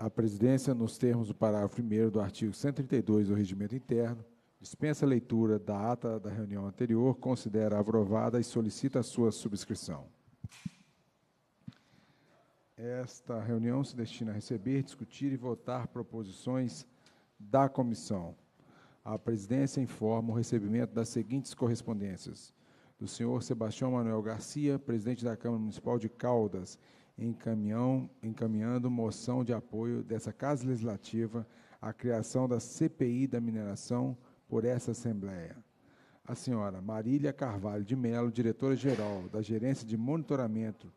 A presidência, nos termos do parágrafo 1 do artigo 132 do Regimento Interno, dispensa a leitura da ata da reunião anterior, considera aprovada e solicita a sua subscrição. Esta reunião se destina a receber, discutir e votar proposições da comissão. A presidência informa o recebimento das seguintes correspondências: do senhor Sebastião Manuel Garcia, presidente da Câmara Municipal de Caldas, caminhão, encaminhando moção de apoio dessa Casa Legislativa à criação da CPI da mineração por essa Assembleia. A senhora Marília Carvalho de Melo, diretora-geral da Gerência de Monitoramento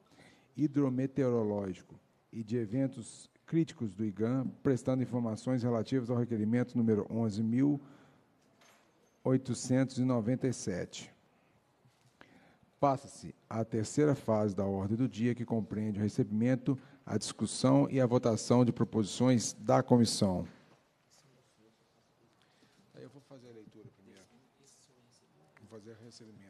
Hidrometeorológico e de Eventos Críticos do IGAM, prestando informações relativas ao requerimento número 11.897. Passa-se à terceira fase da ordem do dia, que compreende o recebimento, a discussão e a votação de proposições da comissão. Eu vou fazer a leitura primeiro. Vou fazer o recebimento.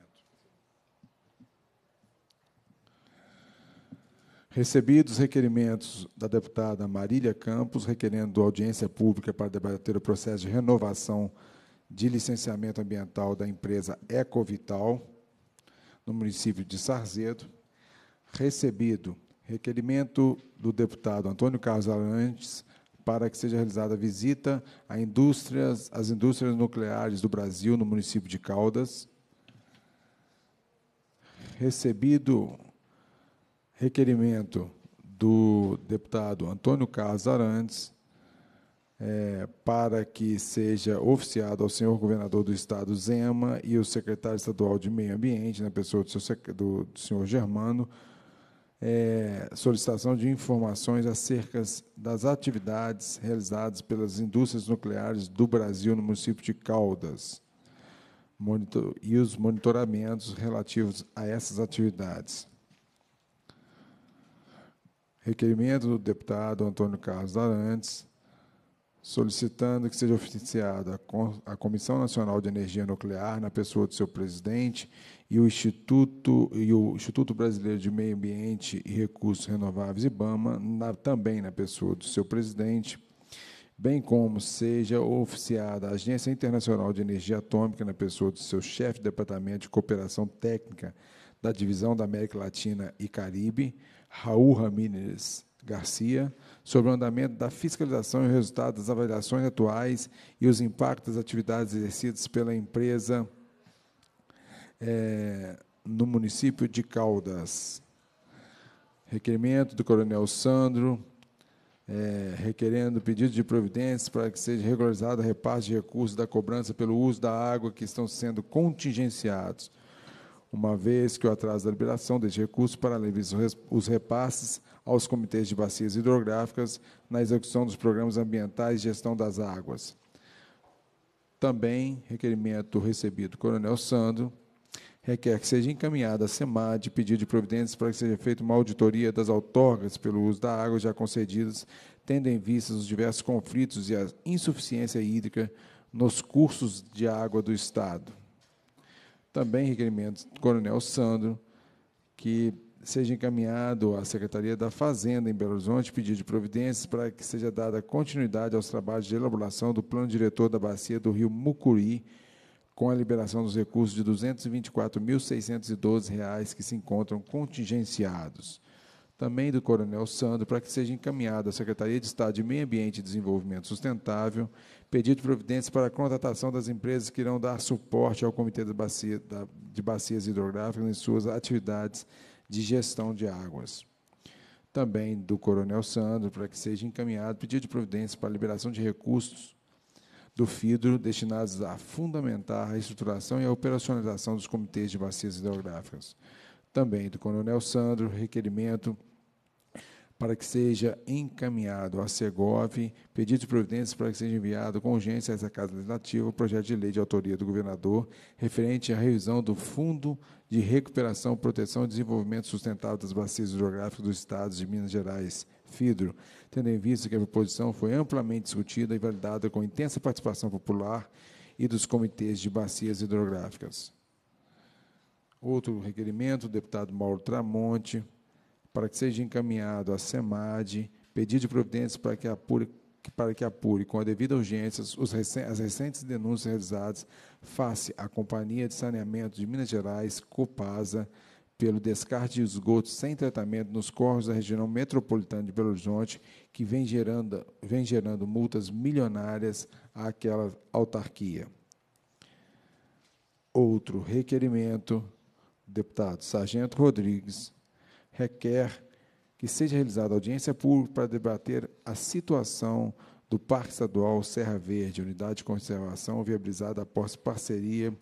Recebidos requerimentos da deputada Marília Campos, requerendo audiência pública para debater o processo de renovação de licenciamento ambiental da empresa Ecovital no município de Sarzedo, recebido requerimento do deputado Antônio Carlos Arantes para que seja realizada a visita a indústrias, às indústrias nucleares do Brasil no município de Caldas. Recebido requerimento do deputado Antônio Carlos Arantes é, para que seja oficiado ao senhor governador do estado Zema e o secretário estadual de Meio Ambiente, na né, pessoa do, seu, do, do senhor Germano, é, solicitação de informações acerca das atividades realizadas pelas indústrias nucleares do Brasil no município de Caldas monitor, e os monitoramentos relativos a essas atividades. Requerimento do deputado Antônio Carlos Arantes, solicitando que seja oficiada a Comissão Nacional de Energia Nuclear, na pessoa do seu presidente, e o Instituto, e o Instituto Brasileiro de Meio Ambiente e Recursos Renováveis, IBAMA, na, também na pessoa do seu presidente, bem como seja oficiada a Agência Internacional de Energia Atômica, na pessoa do seu chefe de Departamento de Cooperação Técnica da Divisão da América Latina e Caribe, Raul Ramírez Garcia sobre o andamento da fiscalização e o resultado das avaliações atuais e os impactos das atividades exercidas pela empresa é, no município de Caldas. Requerimento do Coronel Sandro, é, requerendo pedido de providências para que seja regularizado o repasse de recursos da cobrança pelo uso da água que estão sendo contingenciados, uma vez que o atraso da liberação deste recurso paralisa os repasses aos comitês de bacias hidrográficas na execução dos programas ambientais e gestão das águas. Também, requerimento recebido, Coronel Sandro, requer que seja encaminhada à SEMAD pedido de providências para que seja feita uma auditoria das outorgas pelo uso da água já concedidas, tendo em vista os diversos conflitos e a insuficiência hídrica nos cursos de água do Estado. Também requerimento Coronel Sandro que seja encaminhado à Secretaria da Fazenda em Belo Horizonte pedido de providências para que seja dada continuidade aos trabalhos de elaboração do plano diretor da bacia do rio Mucuri, com a liberação dos recursos de R$ 224.612 que se encontram contingenciados. Também do Coronel Sandro, para que seja encaminhado à Secretaria de Estado de Meio Ambiente e Desenvolvimento Sustentável, pedido de providências para a contratação das empresas que irão dar suporte ao Comitê de, bacia, de Bacias Hidrográficas em suas atividades de gestão de águas. Também do Coronel Sandro, para que seja encaminhado pedido de providência para a liberação de recursos do FIDRO destinados a fundamentar a estruturação e a operacionalização dos comitês de bacias hidrográficas. Também do Coronel Sandro, requerimento para que seja encaminhado à Segov, pedido de providências para que seja enviado com urgência a essa Casa Legislativa o projeto de lei de autoria do governador referente à revisão do Fundo de Recuperação, Proteção e Desenvolvimento Sustentável das Bacias Hidrográficas dos Estados de Minas Gerais, FIDRO, tendo em vista que a proposição foi amplamente discutida e validada com intensa participação popular e dos comitês de bacias hidrográficas. Outro requerimento, o deputado Mauro Tramonte, para que seja encaminhado à SEMAD, pedido de providências para que apure para que apure com a devida urgência recen as recentes denúncias realizadas face à Companhia de Saneamento de Minas Gerais, Copasa, pelo descarte de esgotos sem tratamento nos corros da região metropolitana de Belo Horizonte, que vem gerando, vem gerando multas milionárias àquela autarquia. Outro requerimento, deputado Sargento Rodrigues, requer que seja realizada audiência pública para debater a situação do Parque Estadual Serra Verde, unidade de conservação viabilizada após parceria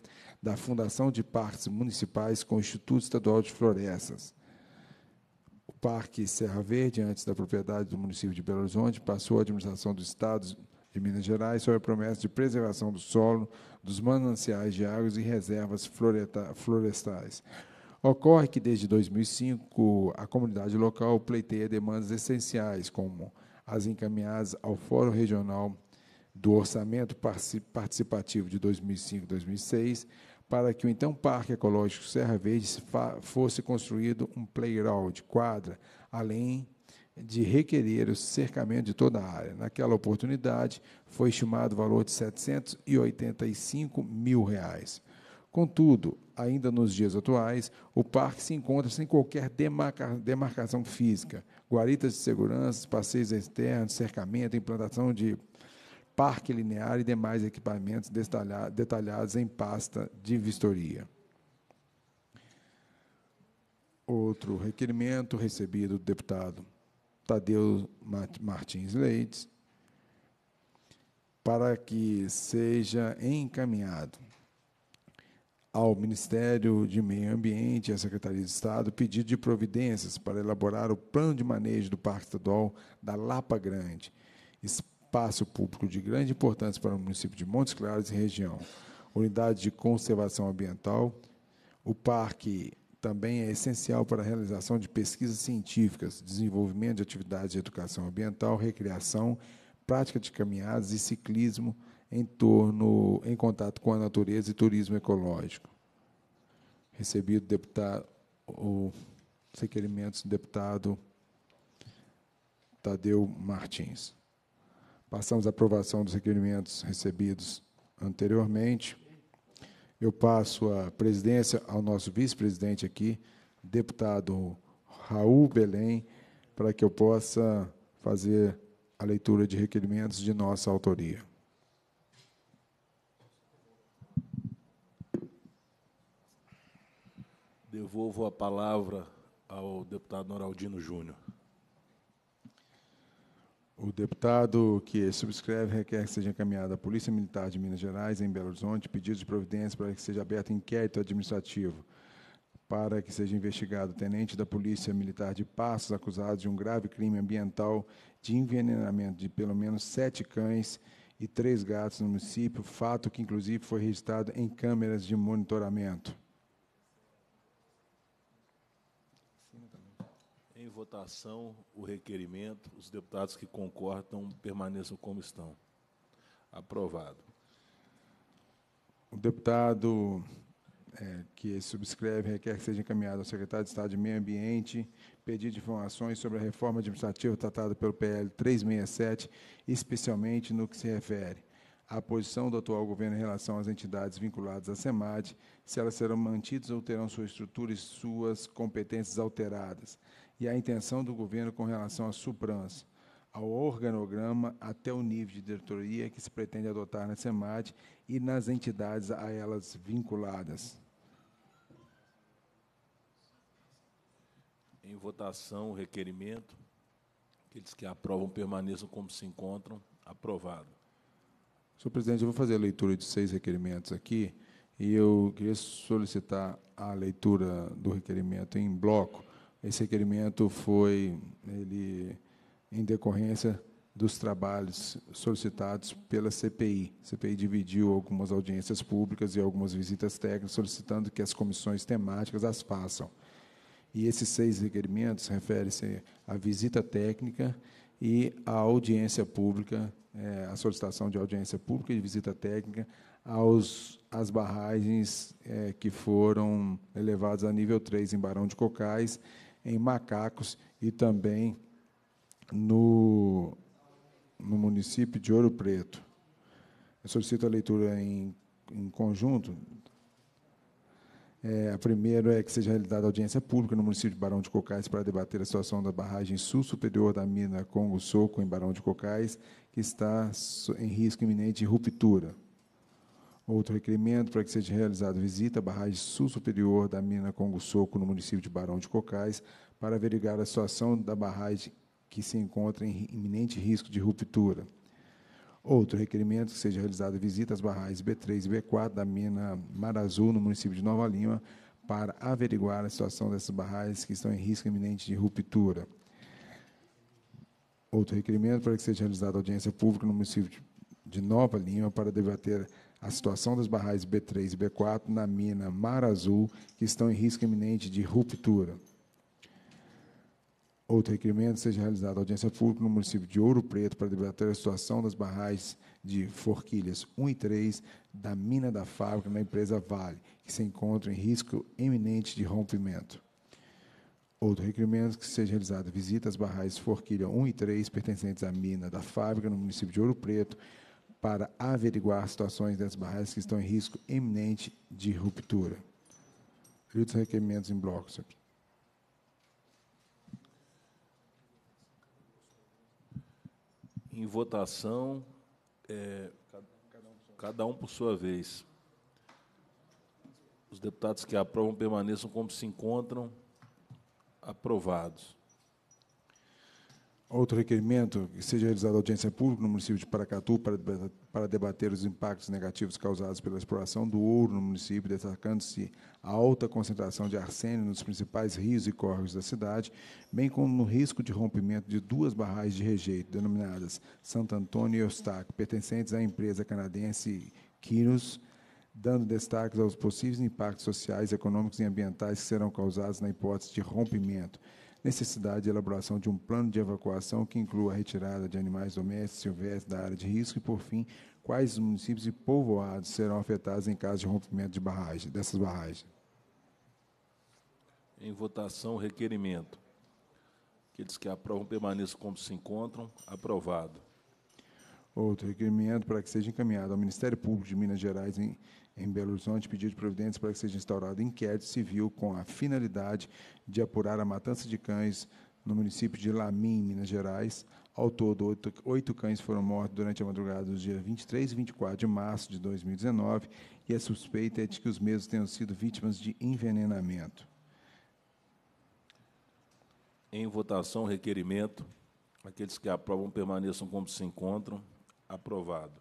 da Fundação de Parques Municipais com o Instituto Estadual de Florestas. O Parque Serra Verde, antes da propriedade do município de Belo Horizonte, passou à administração do Estado de Minas Gerais sob a promessa de preservação do solo, dos mananciais de águas e reservas florestais. Ocorre que desde 2005 a comunidade local pleiteia demandas essenciais, como as encaminhadas ao Fórum Regional do Orçamento Participativo de 2005-2006, para que o então Parque Ecológico Serra Verde fosse construído um playground, quadra, além de requerer o cercamento de toda a área. Naquela oportunidade, foi estimado o valor de 785 mil reais. Contudo, ainda nos dias atuais, o parque se encontra sem qualquer demarca demarcação física. Guaritas de segurança, passeios externos, cercamento, implantação de parque linear e demais equipamentos detalhados em pasta de vistoria. Outro requerimento recebido do deputado Tadeu Martins Leites para que seja encaminhado ao Ministério de Meio Ambiente e à Secretaria de Estado pedido de providências para elaborar o plano de manejo do Parque Estadual da Lapa Grande, espaço público de grande importância para o município de Montes Claros e região. Unidade de conservação ambiental, o parque também é essencial para a realização de pesquisas científicas, desenvolvimento de atividades de educação ambiental, recreação, prática de caminhadas e ciclismo em torno, em contato com a natureza e turismo ecológico. Recebido o deputado, os requerimentos do deputado Tadeu Martins. Passamos à aprovação dos requerimentos recebidos anteriormente. Eu passo a presidência ao nosso vice-presidente aqui, deputado Raul Belém, para que eu possa fazer a leitura de requerimentos de nossa autoria. Devolvo a palavra ao deputado Noraldino Júnior. O deputado que subscreve requer que seja encaminhada à Polícia Militar de Minas Gerais, em Belo Horizonte, pedido de providência para que seja aberto inquérito administrativo para que seja investigado o tenente da Polícia Militar de Passos, acusado de um grave crime ambiental de envenenamento de pelo menos sete cães e três gatos no município, fato que, inclusive, foi registrado em câmeras de monitoramento. votação o requerimento. Os deputados que concordam permaneçam como estão. Aprovado. O deputado é, que subscreve requer que seja encaminhado ao secretário de Estado de Meio Ambiente pedido de informações sobre a reforma administrativa tratada pelo PL 367, especialmente no que se refere à posição do atual governo em relação às entidades vinculadas à SEMAD, se elas serão mantidas ou terão sua estrutura e suas competências alteradas, e a intenção do governo com relação à suprança, ao organograma até o nível de diretoria que se pretende adotar na SEMAD e nas entidades a elas vinculadas. Em votação, o requerimento. Aqueles que aprovam permaneçam como se encontram. Aprovado. Senhor presidente, eu vou fazer a leitura de seis requerimentos aqui e eu queria solicitar a leitura do requerimento em bloco esse requerimento foi ele em decorrência dos trabalhos solicitados pela CPI. A CPI dividiu algumas audiências públicas e algumas visitas técnicas, solicitando que as comissões temáticas as façam. E esses seis requerimentos referem-se à visita técnica e à audiência pública, é, à solicitação de audiência pública e de visita técnica aos, às barragens é, que foram elevadas a nível 3 em Barão de Cocais em macacos e também no, no município de Ouro Preto. Eu solicito a leitura em, em conjunto. É, a primeira é que seja realizada audiência pública no município de Barão de Cocais para debater a situação da barragem sul superior da mina Congo Soco, em Barão de Cocais, que está em risco iminente de ruptura. Outro requerimento para que seja realizada visita à barragem sul superior da mina Congo-Soco, no município de Barão de Cocais, para averiguar a situação da barragem que se encontra em iminente risco de ruptura. Outro requerimento que seja realizada visita às barragens B3 e B4 da mina Marazul, no município de Nova Lima, para averiguar a situação dessas barragens que estão em risco iminente de ruptura. Outro requerimento para que seja realizada audiência pública no município de Nova Lima para debater a situação dos barrais B3 e B4 na mina Mar Azul, que estão em risco iminente de ruptura. Outro requerimento seja realizada audiência pública no município de Ouro Preto para debater a situação das barragens de Forquilhas 1 e 3 da mina da fábrica na empresa Vale, que se encontra em risco iminente de rompimento. Outro requerimento que seja realizada visita às barragens Forquilha 1 e 3 pertencentes à mina da fábrica no município de Ouro Preto para averiguar situações das barragens que estão em risco eminente de ruptura. Li os requerimentos em blocos aqui. Em votação, é, cada um por sua vez. Os deputados que aprovam permaneçam como se encontram aprovados. Outro requerimento que seja realizada audiência pública no município de Paracatu para, para debater os impactos negativos causados pela exploração do ouro no município, destacando-se a alta concentração de arsênio nos principais rios e córregos da cidade, bem como no risco de rompimento de duas barragens de rejeito, denominadas Santo Antônio e Eustáquio, pertencentes à empresa canadense Quiros, dando destaque aos possíveis impactos sociais, econômicos e ambientais que serão causados na hipótese de rompimento necessidade de elaboração de um plano de evacuação que inclua a retirada de animais domésticos silvestres da área de risco e, por fim, quais municípios e povoados serão afetados em caso de rompimento de barragem, dessas barragens. Em votação, o requerimento. Aqueles que aprovam permaneçam como se encontram. Aprovado. Outro requerimento para que seja encaminhado ao Ministério Público de Minas Gerais em em Belo Horizonte pedido de providência para que seja instaurado inquérito civil com a finalidade de apurar a matança de cães no município de Lamim, Minas Gerais. Ao todo, oito, oito cães foram mortos durante a madrugada dos dias 23 e 24 de março de 2019 e a é suspeita é de que os mesmos tenham sido vítimas de envenenamento. Em votação, requerimento. Aqueles que aprovam permaneçam como se encontram. Aprovado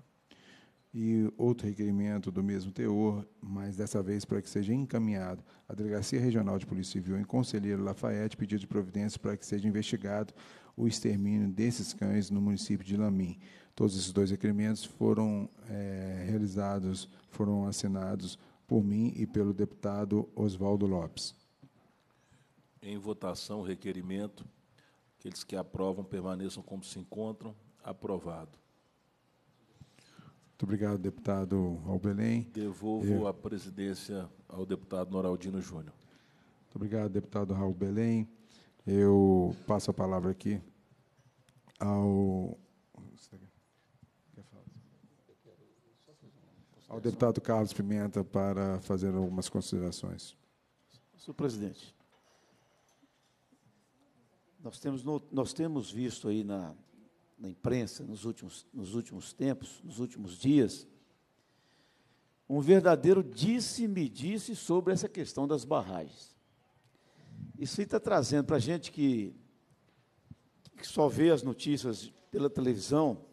e outro requerimento do mesmo teor, mas dessa vez para que seja encaminhado à Delegacia Regional de Polícia Civil em Conselheiro Lafayette, pedido de providência para que seja investigado o extermínio desses cães no município de Lamim. Todos esses dois requerimentos foram é, realizados, foram assinados por mim e pelo deputado Oswaldo Lopes. Em votação, requerimento. Aqueles que aprovam permaneçam como se encontram. Aprovado. Muito obrigado, deputado Albelém. Devolvo Eu... a presidência ao deputado Noraldino Júnior. Muito obrigado, deputado Raul Belém. Eu passo a palavra aqui ao, ao deputado Carlos Pimenta para fazer algumas considerações. Senhor presidente, nós temos, nós temos visto aí na, na imprensa nos últimos, nos últimos tempos, nos últimos dias, um verdadeiro disse-me-disse sobre essa questão das barragens. Isso está trazendo para a gente que, que só vê as notícias pela televisão,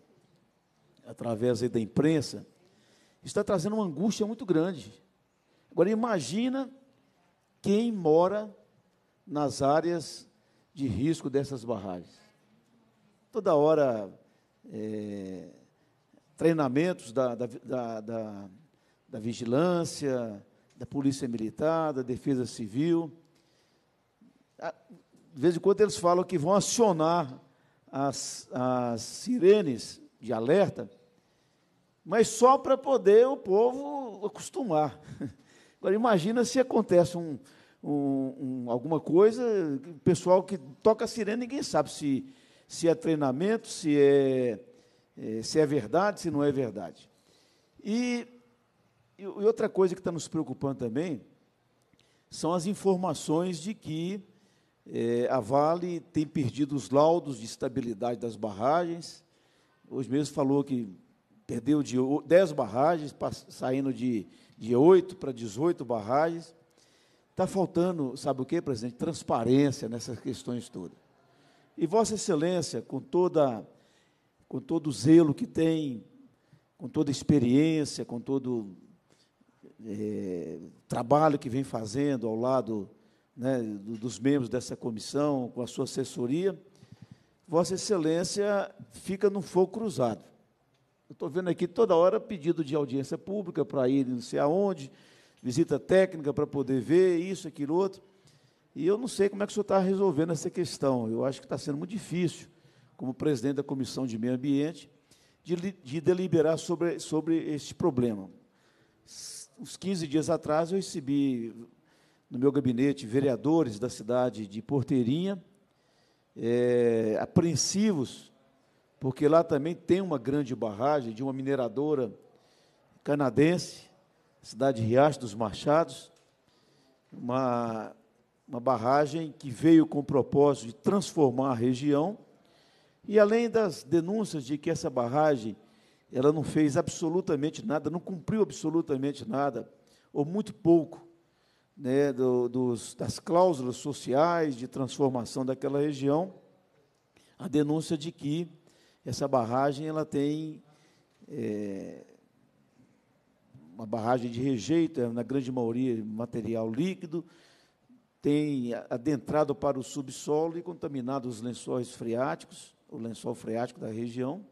através da imprensa, está trazendo uma angústia muito grande. Agora imagina quem mora nas áreas de risco dessas barragens toda hora é, treinamentos da, da, da, da, vigilância, da polícia militar, da defesa civil. De vez em quando eles falam que vão acionar as, as sirenes de alerta, mas só para poder o povo acostumar. Agora, imagina se acontece um, um, um, alguma coisa, o pessoal que toca a sirene, ninguém sabe se se é treinamento, se é, é, se é verdade, se não é verdade. E, e outra coisa que está nos preocupando também são as informações de que é, a Vale tem perdido os laudos de estabilidade das barragens. Hoje mesmo falou que perdeu de 10 barragens, saindo de, de 8 para 18 barragens. Está faltando, sabe o que, presidente? Transparência nessas questões todas. E Vossa Excelência, com toda com todo o zelo que tem, com toda a experiência, com todo é, trabalho que vem fazendo ao lado né, dos membros dessa comissão, com a sua assessoria, Vossa Excelência fica num fogo cruzado. Eu estou vendo aqui toda hora pedido de audiência pública para ir não sei aonde, visita técnica para poder ver isso, aquilo, outro. E eu não sei como é que o senhor está resolvendo essa questão. Eu acho que está sendo muito difícil, como presidente da Comissão de Meio Ambiente, de, de deliberar sobre, sobre este problema. Uns 15 dias atrás, eu recebi no meu gabinete vereadores da cidade de Porteirinha, é, apreensivos, porque lá também tem uma grande barragem de uma mineradora canadense, cidade de Riacho dos Machados, uma uma barragem que veio com o propósito de transformar a região. E além das denúncias de que essa barragem ela não fez absolutamente nada, não cumpriu absolutamente nada, ou muito pouco, né, do, dos, das cláusulas sociais de transformação daquela região, a denúncia de que essa barragem ela tem é, uma barragem de rejeito, é, na grande maioria material líquido, tem adentrado para o subsolo e contaminado os lençóis freáticos, o lençol freático da região,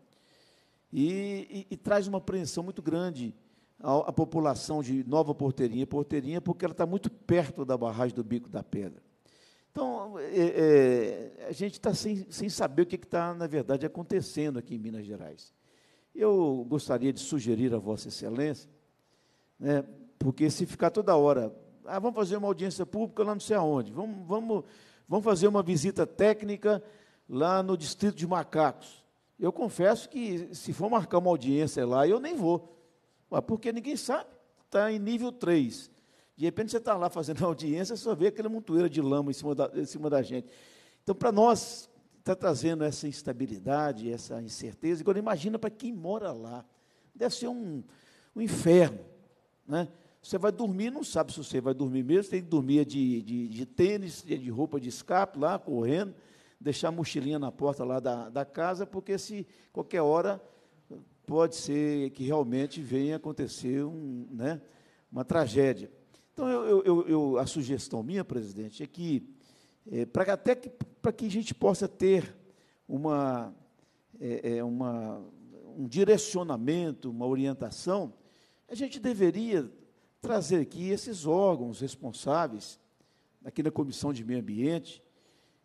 e, e, e traz uma apreensão muito grande à, à, população de Nova Porteirinha, Porteirinha, porque ela está muito perto da barragem do Bico da Pedra. Então, é, é, a gente está sem, sem saber o que está, na verdade, acontecendo aqui em Minas Gerais. Eu gostaria de sugerir a Vossa Excelência, né, porque se ficar toda hora ah, vamos fazer uma audiência pública lá não sei aonde, vamos, vamos, vamos fazer uma visita técnica lá no distrito de Macacos. Eu confesso que se for marcar uma audiência lá, eu nem vou, porque ninguém sabe, está em nível 3. De repente você está lá fazendo audiência, só vê aquela montoeira de lama em cima da, em cima da gente. Então, para nós, está trazendo essa instabilidade, essa incerteza. Agora, imagina para quem mora lá. Deve ser um, um inferno. Né? Você vai dormir, não sabe se você vai dormir mesmo, tem que dormir de, de, de tênis, de roupa de escape lá, correndo, deixar a mochilinha na porta lá da, da casa, porque se qualquer hora pode ser que realmente venha acontecer um, né, uma tragédia. Então, eu, eu, eu, a sugestão minha, presidente, é que, é, até que, para que a gente possa ter uma, é, é, uma, um direcionamento, uma orientação, a gente deveria trazer aqui esses órgãos responsáveis, aqui na Comissão de Meio Ambiente,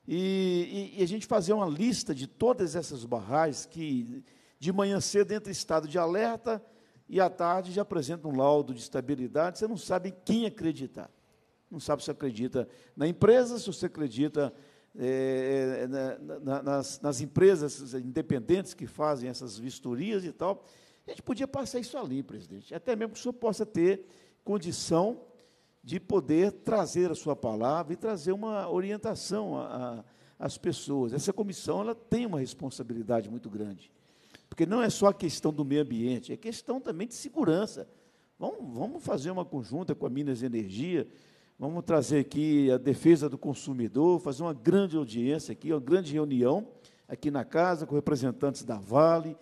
e, e, e a gente fazer uma lista de todas essas barragens que, de manhã cedo, entra em estado de alerta e à tarde já apresenta um laudo de estabilidade, você não sabe quem acreditar. Não sabe se acredita na empresa, se você acredita é, na, na, nas, nas, empresas independentes que fazem essas vistorias e tal. A gente podia passar isso ali, presidente, até mesmo que o senhor possa ter condição de poder trazer a sua palavra e trazer uma orientação às pessoas. Essa comissão ela tem uma responsabilidade muito grande, porque não é só a questão do meio ambiente, é questão também de segurança. Vamos, vamos fazer uma conjunta com a Minas Energia, vamos trazer aqui a defesa do consumidor, fazer uma grande audiência aqui, uma grande reunião aqui na casa com representantes da Vale,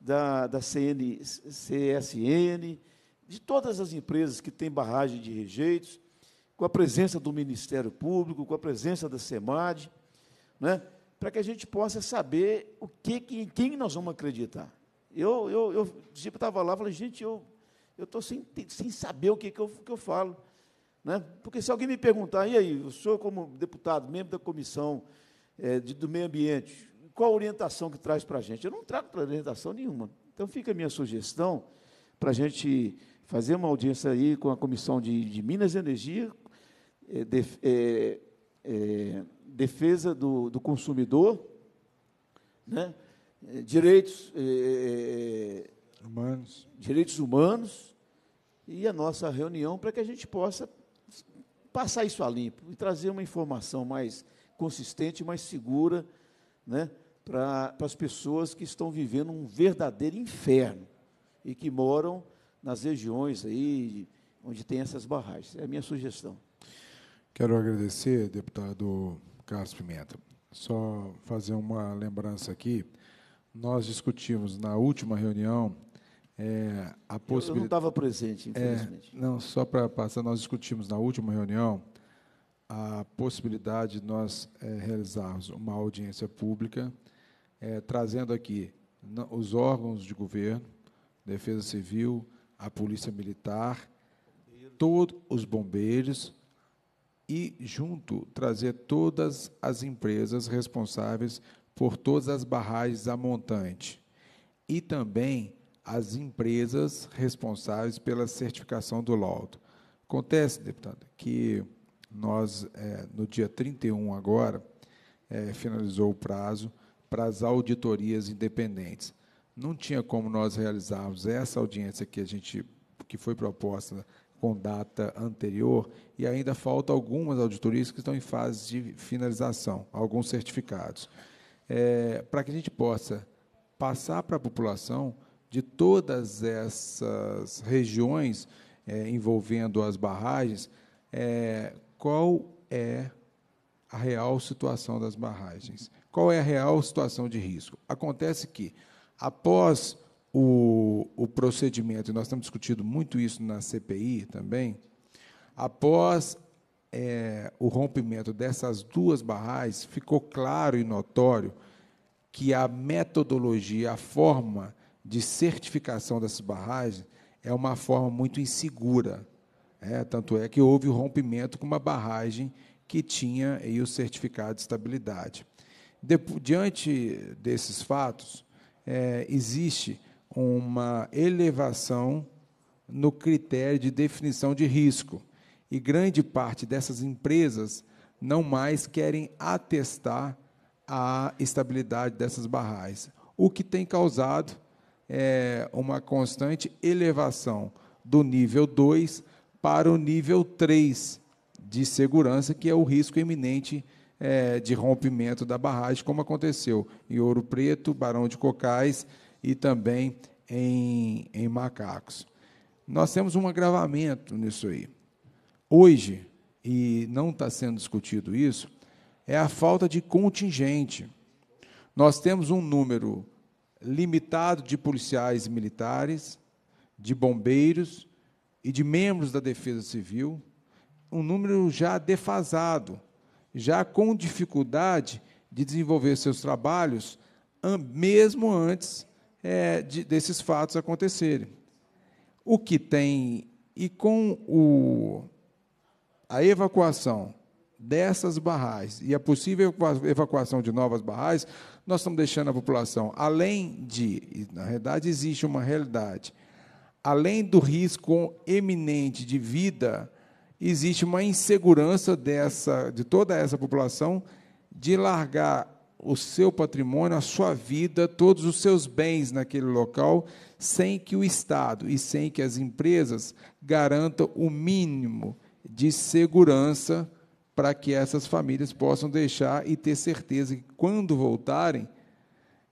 da, da CN, CSN, de todas as empresas que têm barragem de rejeitos, com a presença do Ministério Público, com a presença da SEMAD, né, para que a gente possa saber o que, em quem nós vamos acreditar. Eu, eu, eu tipo, estava lá, falei, gente, eu estou sem, sem saber o que, que, eu, que eu falo. Né? Porque se alguém me perguntar, e aí, o senhor, como deputado, membro da comissão é, de, do meio ambiente, qual a orientação que traz para a gente? Eu não trago orientação nenhuma. Então, fica a minha sugestão para a gente fazer uma audiência aí com a Comissão de, de Minas e Energia, é, de, é, é, defesa do, do consumidor, né? Eh, direitos eh, eh, humanos. direitos humanos e a nossa reunião para que a gente possa passar isso a limpo e trazer uma informação mais consistente, mais segura, né, para as pessoas que estão vivendo um verdadeiro inferno e que moram nas regiões aí onde tem essas barragens. É a minha sugestão. Quero agradecer, deputado Carlos Pimenta. Só fazer uma lembrança aqui. Nós discutimos na última reunião é, a possibilidade. Eu, não estava presente, é, infelizmente. É, não, só para passar, nós discutimos na última reunião a possibilidade de nós é, realizarmos uma audiência pública, é, trazendo aqui os órgãos de governo, Defesa Civil, a Polícia Militar, todos os bombeiros e, junto, trazer todas as empresas responsáveis por todas as barragens a montante e também as empresas responsáveis pela certificação do laudo. Acontece, deputado, que nós, é, no dia 31 agora, é, finalizou o prazo para as auditorias independentes não tinha como nós realizarmos essa audiência que a gente que foi proposta com data anterior e ainda falta algumas auditorias que estão em fase de finalização, alguns certificados, é, para que a gente possa passar para a população de todas essas regiões é, envolvendo as barragens, é, qual é a real situação das barragens, qual é a real situação de risco. Acontece que Após o, o procedimento, e nós estamos discutindo muito isso na CPI também, após é, o rompimento dessas duas barragens, ficou claro e notório que a metodologia, a forma de certificação dessas barragens é uma forma muito insegura. É, tanto é que houve o rompimento com uma barragem que tinha aí, o certificado de estabilidade. De, diante desses fatos, é, existe uma elevação no critério de definição de risco. E grande parte dessas empresas não mais querem atestar a estabilidade dessas barragens, o que tem causado é, uma constante elevação do nível 2 para o nível 3 de segurança, que é o risco iminente é, de rompimento da barragem, como aconteceu em Ouro Preto, Barão de Cocais e também em, em Macacos. Nós temos um agravamento nisso aí. Hoje, e não está sendo discutido isso, é a falta de contingente. Nós temos um número limitado de policiais militares, de bombeiros e de membros da Defesa Civil, um número já defasado já com dificuldade de desenvolver seus trabalhos, mesmo antes é, de, desses fatos acontecerem. O que tem, e com o, a evacuação dessas barragens e a possível evacuação de novas barragens, nós estamos deixando a população, além de, na realidade existe uma realidade, além do risco eminente de vida existe uma insegurança dessa, de toda essa população de largar o seu patrimônio, a sua vida, todos os seus bens naquele local, sem que o Estado e sem que as empresas garantam o mínimo de segurança para que essas famílias possam deixar e ter certeza que quando voltarem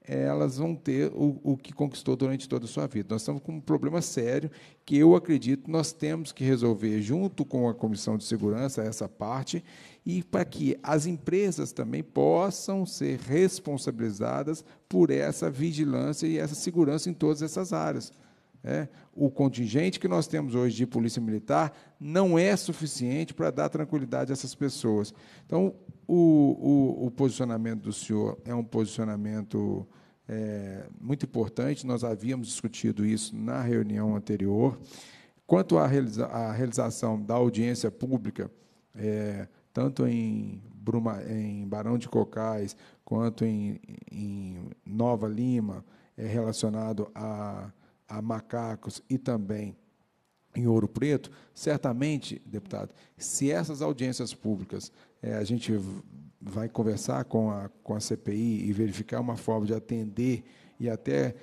elas vão ter o, o que conquistou durante toda a sua vida. Nós estamos com um problema sério que eu acredito nós temos que resolver junto com a Comissão de Segurança, essa parte, e para que as empresas também possam ser responsabilizadas por essa vigilância e essa segurança em todas essas áreas. É, o contingente que nós temos hoje de polícia militar não é suficiente para dar tranquilidade a essas pessoas. Então, o, o, o posicionamento do senhor é um posicionamento é, muito importante, nós havíamos discutido isso na reunião anterior. Quanto à, realiza realização da audiência pública, é, tanto em, Bruma, em Barão de Cocais quanto em, em Nova Lima, é relacionado a, a macacos e também em Ouro Preto, certamente, deputado, se essas audiências públicas é, a gente vai conversar com a, com a CPI e verificar uma forma de atender e até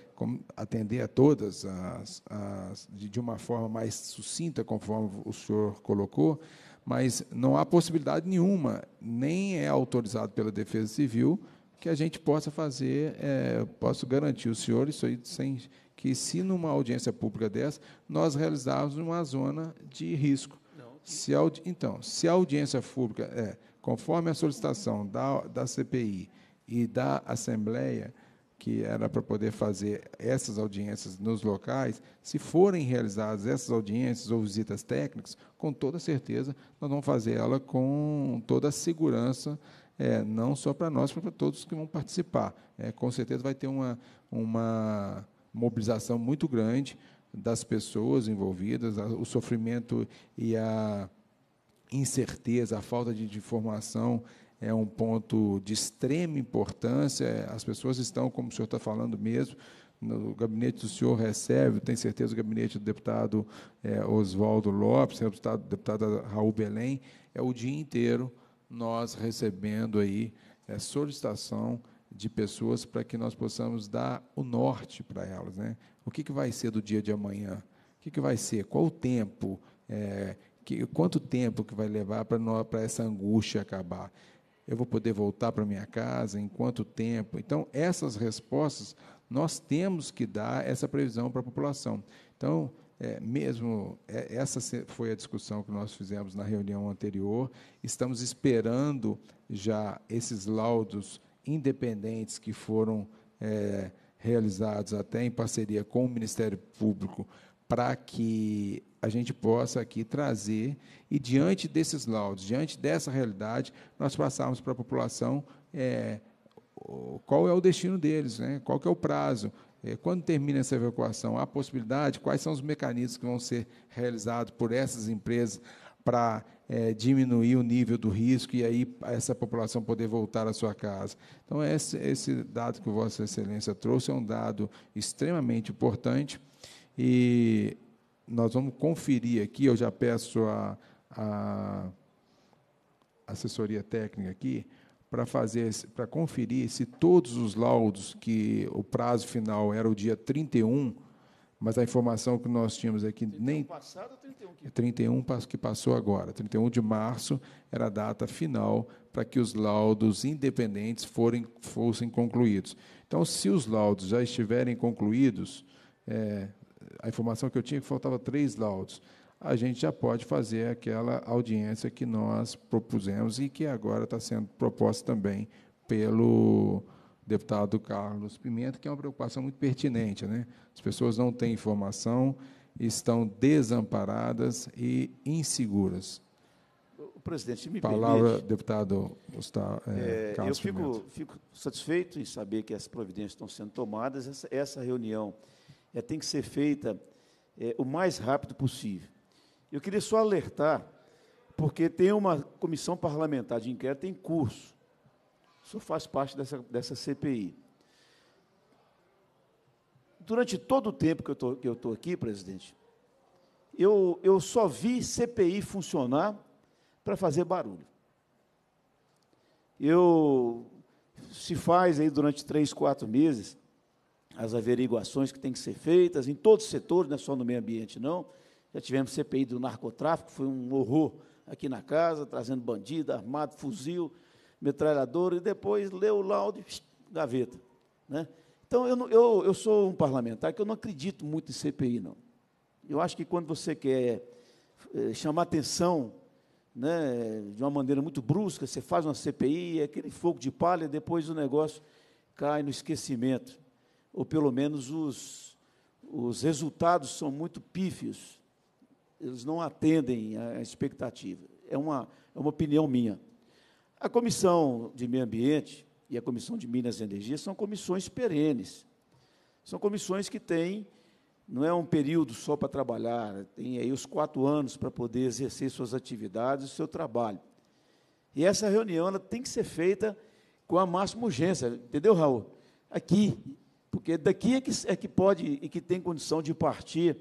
atender a todas as, as, de uma forma mais sucinta, conforme o senhor colocou, mas não há possibilidade nenhuma, nem é autorizado pela Defesa Civil, que a gente possa fazer, é, posso garantir o senhor isso aí, sem, que se numa audiência pública dessa, nós realizarmos uma zona de risco. Não, se então, se a audiência pública... É, conforme a solicitação da, da CPI e da Assembleia, que era para poder fazer essas audiências nos locais, se forem realizadas essas audiências ou visitas técnicas, com toda certeza nós vamos fazer ela com toda a segurança, é, não só para nós, mas para todos que vão participar. É, com certeza vai ter uma, uma mobilização muito grande das pessoas envolvidas, o sofrimento e a incerteza, a falta de informação é um ponto de extrema importância. As pessoas estão, como o senhor está falando mesmo, no gabinete do senhor recebe, tenho certeza, o gabinete do deputado é, Oswaldo Lopes, é deputado, deputada Raul Belém, é o dia inteiro nós recebendo aí é, solicitação de pessoas para que nós possamos dar o norte para elas. Né? O que, que vai ser do dia de amanhã? O que, que vai ser? Qual o tempo? É, que quanto tempo que vai levar para essa angústia acabar? Eu vou poder voltar para minha casa? Em quanto tempo? Então, essas respostas nós temos que dar essa previsão para a população. Então, é, mesmo é, essa foi a discussão que nós fizemos na reunião anterior. Estamos esperando já esses laudos independentes que foram é, realizados até em parceria com o Ministério Público para que a gente possa aqui trazer e, diante desses laudos, diante dessa realidade, nós passarmos para a população é, qual é o destino deles, né? qual que é o prazo, é, quando termina essa evacuação, há possibilidade, quais são os mecanismos que vão ser realizados por essas empresas para é, diminuir o nível do risco e aí essa população poder voltar à sua casa. Então, esse, esse dado que Vossa Excelência trouxe é um dado extremamente importante e nós vamos conferir aqui, eu já peço a, a assessoria técnica aqui para fazer para conferir se todos os laudos que o prazo final era o dia 31, mas a informação que nós tínhamos aqui é nem passado 31 que... 31 que passou agora, 31 de março era a data final para que os laudos independentes forem, fossem concluídos. Então, se os laudos já estiverem concluídos, é, a informação que eu tinha é que faltava três laudos. A gente já pode fazer aquela audiência que nós propusemos e que agora está sendo proposta também pelo deputado Carlos Pimenta, que é uma preocupação muito pertinente. Né? As pessoas não têm informação, estão desamparadas e inseguras. presidente, me Palavra, permite, deputado Gustavo é, é Carlos Eu fico, fico, satisfeito em saber que as providências estão sendo tomadas. Essa, essa reunião é, tem que ser feita é, o mais rápido possível. Eu queria só alertar, porque tem uma comissão parlamentar de inquérito em curso. Isso faz parte dessa, dessa CPI. Durante todo o tempo que eu estou aqui, presidente, eu, eu só vi CPI funcionar para fazer barulho. Eu se faz aí durante três, quatro meses, as averiguações que têm que ser feitas em todos os setores, não é só no meio ambiente, não. Já tivemos CPI do narcotráfico, foi um horror aqui na casa, trazendo bandido, armado, fuzil, metralhadora, e depois leu o laudo e gaveta. Né? Então, eu, eu, eu sou um parlamentar que eu não acredito muito em CPI, não. Eu acho que quando você quer eh, chamar atenção né, de uma maneira muito brusca, você faz uma CPI, é aquele fogo de palha, depois o negócio cai no esquecimento ou pelo menos os, os resultados são muito pífios, eles não atendem à expectativa. É uma, é uma opinião minha. A Comissão de Meio Ambiente e a Comissão de Minas e Energia são comissões perenes. São comissões que têm, não é um período só para trabalhar, tem aí os quatro anos para poder exercer suas atividades, o seu trabalho. E essa reunião ela tem que ser feita com a máxima urgência, entendeu, Raul? Aqui, porque daqui é que, é que pode e que tem condição de partir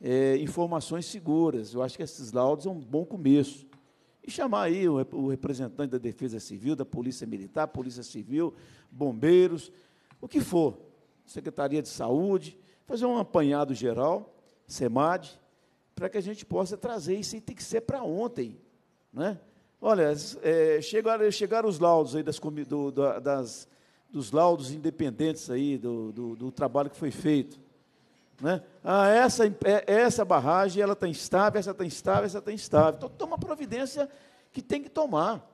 é, informações seguras. Eu acho que esses laudos é um bom começo. E chamar aí o, o representante da Defesa Civil, da Polícia Militar, Polícia Civil, bombeiros, o que for, Secretaria de Saúde, fazer um apanhado geral, SEMAD, para que a gente possa trazer isso e tem que ser para ontem. Né? Olha, é, chegaram, chegaram os laudos aí das, do, da, das dos laudos independentes aí, do, do, do trabalho que foi feito. Né? Ah, essa, é, essa barragem ela está instável, essa está instável, essa está instável. Então, toma a providência que tem que tomar.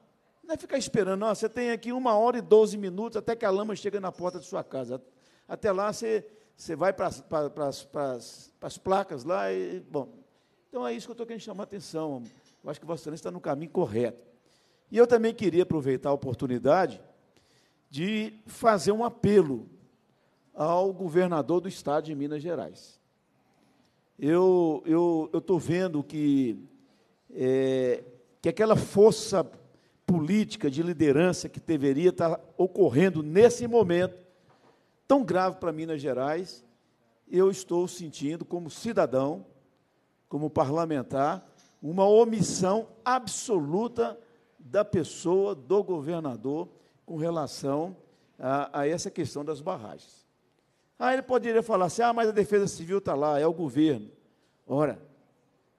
Não é ficar esperando, ah, você tem aqui uma hora e doze minutos até que a lama chega na porta de sua casa. Até lá você, você vai para as placas lá e. Bom, então é isso que eu estou querendo chamar a atenção. Eu acho que Vossa Excelência está no caminho correto. E eu também queria aproveitar a oportunidade de fazer um apelo ao governador do estado de Minas Gerais. Eu eu estou vendo que é, que aquela força política de liderança que deveria estar tá ocorrendo nesse momento tão grave para Minas Gerais, eu estou sentindo como cidadão, como parlamentar, uma omissão absoluta da pessoa do governador com relação a, a essa questão das barragens. Aí ele poderia falar assim: ah, mas a Defesa Civil está lá, é o governo. Ora,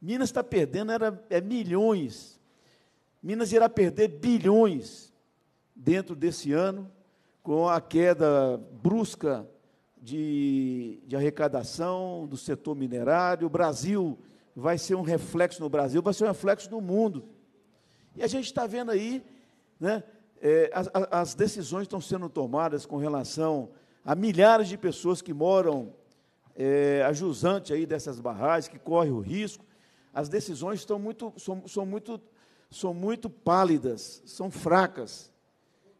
Minas está perdendo era, é milhões. Minas irá perder bilhões dentro desse ano, com a queda brusca de, de arrecadação do setor minerário. O Brasil vai ser um reflexo no Brasil, vai ser um reflexo no mundo. E a gente está vendo aí né, é, as, as decisões estão sendo tomadas com relação a milhares de pessoas que moram é, a jusante aí dessas barragens, que correm o risco, as decisões estão muito, são, são, muito, são muito pálidas, são fracas.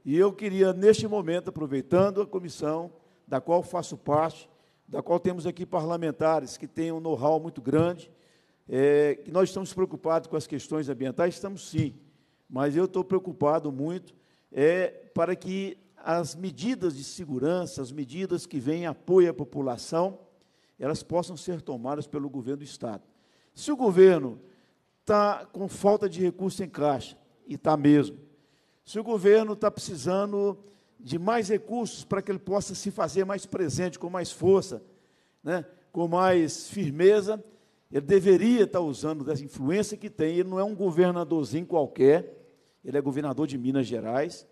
E eu queria, neste momento, aproveitando a comissão, da qual faço parte, da qual temos aqui parlamentares que têm um know-how muito grande, é, que nós estamos preocupados com as questões ambientais, estamos sim, mas eu estou preocupado muito é, para que as medidas de segurança, as medidas que vêm apoio à população, elas possam ser tomadas pelo governo do Estado. Se o governo está com falta de recurso em caixa, e está mesmo, se o governo está precisando de mais recursos para que ele possa se fazer mais presente, com mais força, né, com mais firmeza, ele deveria estar tá usando dessa influência que tem, ele não é um governadorzinho qualquer, ele é governador de Minas Gerais,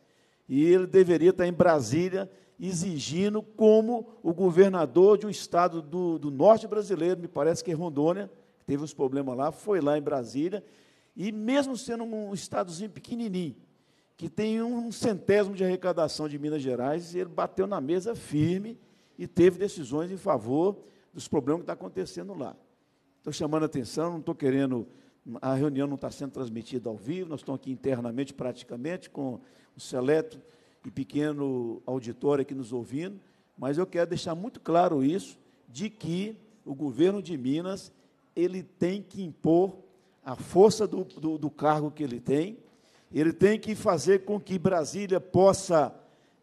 e ele deveria estar em Brasília exigindo como o governador de um estado do, do norte brasileiro, me parece que é Rondônia, que teve uns problemas lá, foi lá em Brasília, e mesmo sendo um estadozinho pequenininho, que tem um centésimo de arrecadação de Minas Gerais, ele bateu na mesa firme e teve decisões em favor dos problemas que estão tá acontecendo lá. Estou chamando a atenção, não estou querendo a reunião não está sendo transmitida ao vivo, nós estamos aqui internamente, praticamente, com um seleto e pequeno auditório aqui nos ouvindo, mas eu quero deixar muito claro isso, de que o governo de Minas, ele tem que impor a força do, do, do cargo que ele tem, ele tem que fazer com que Brasília possa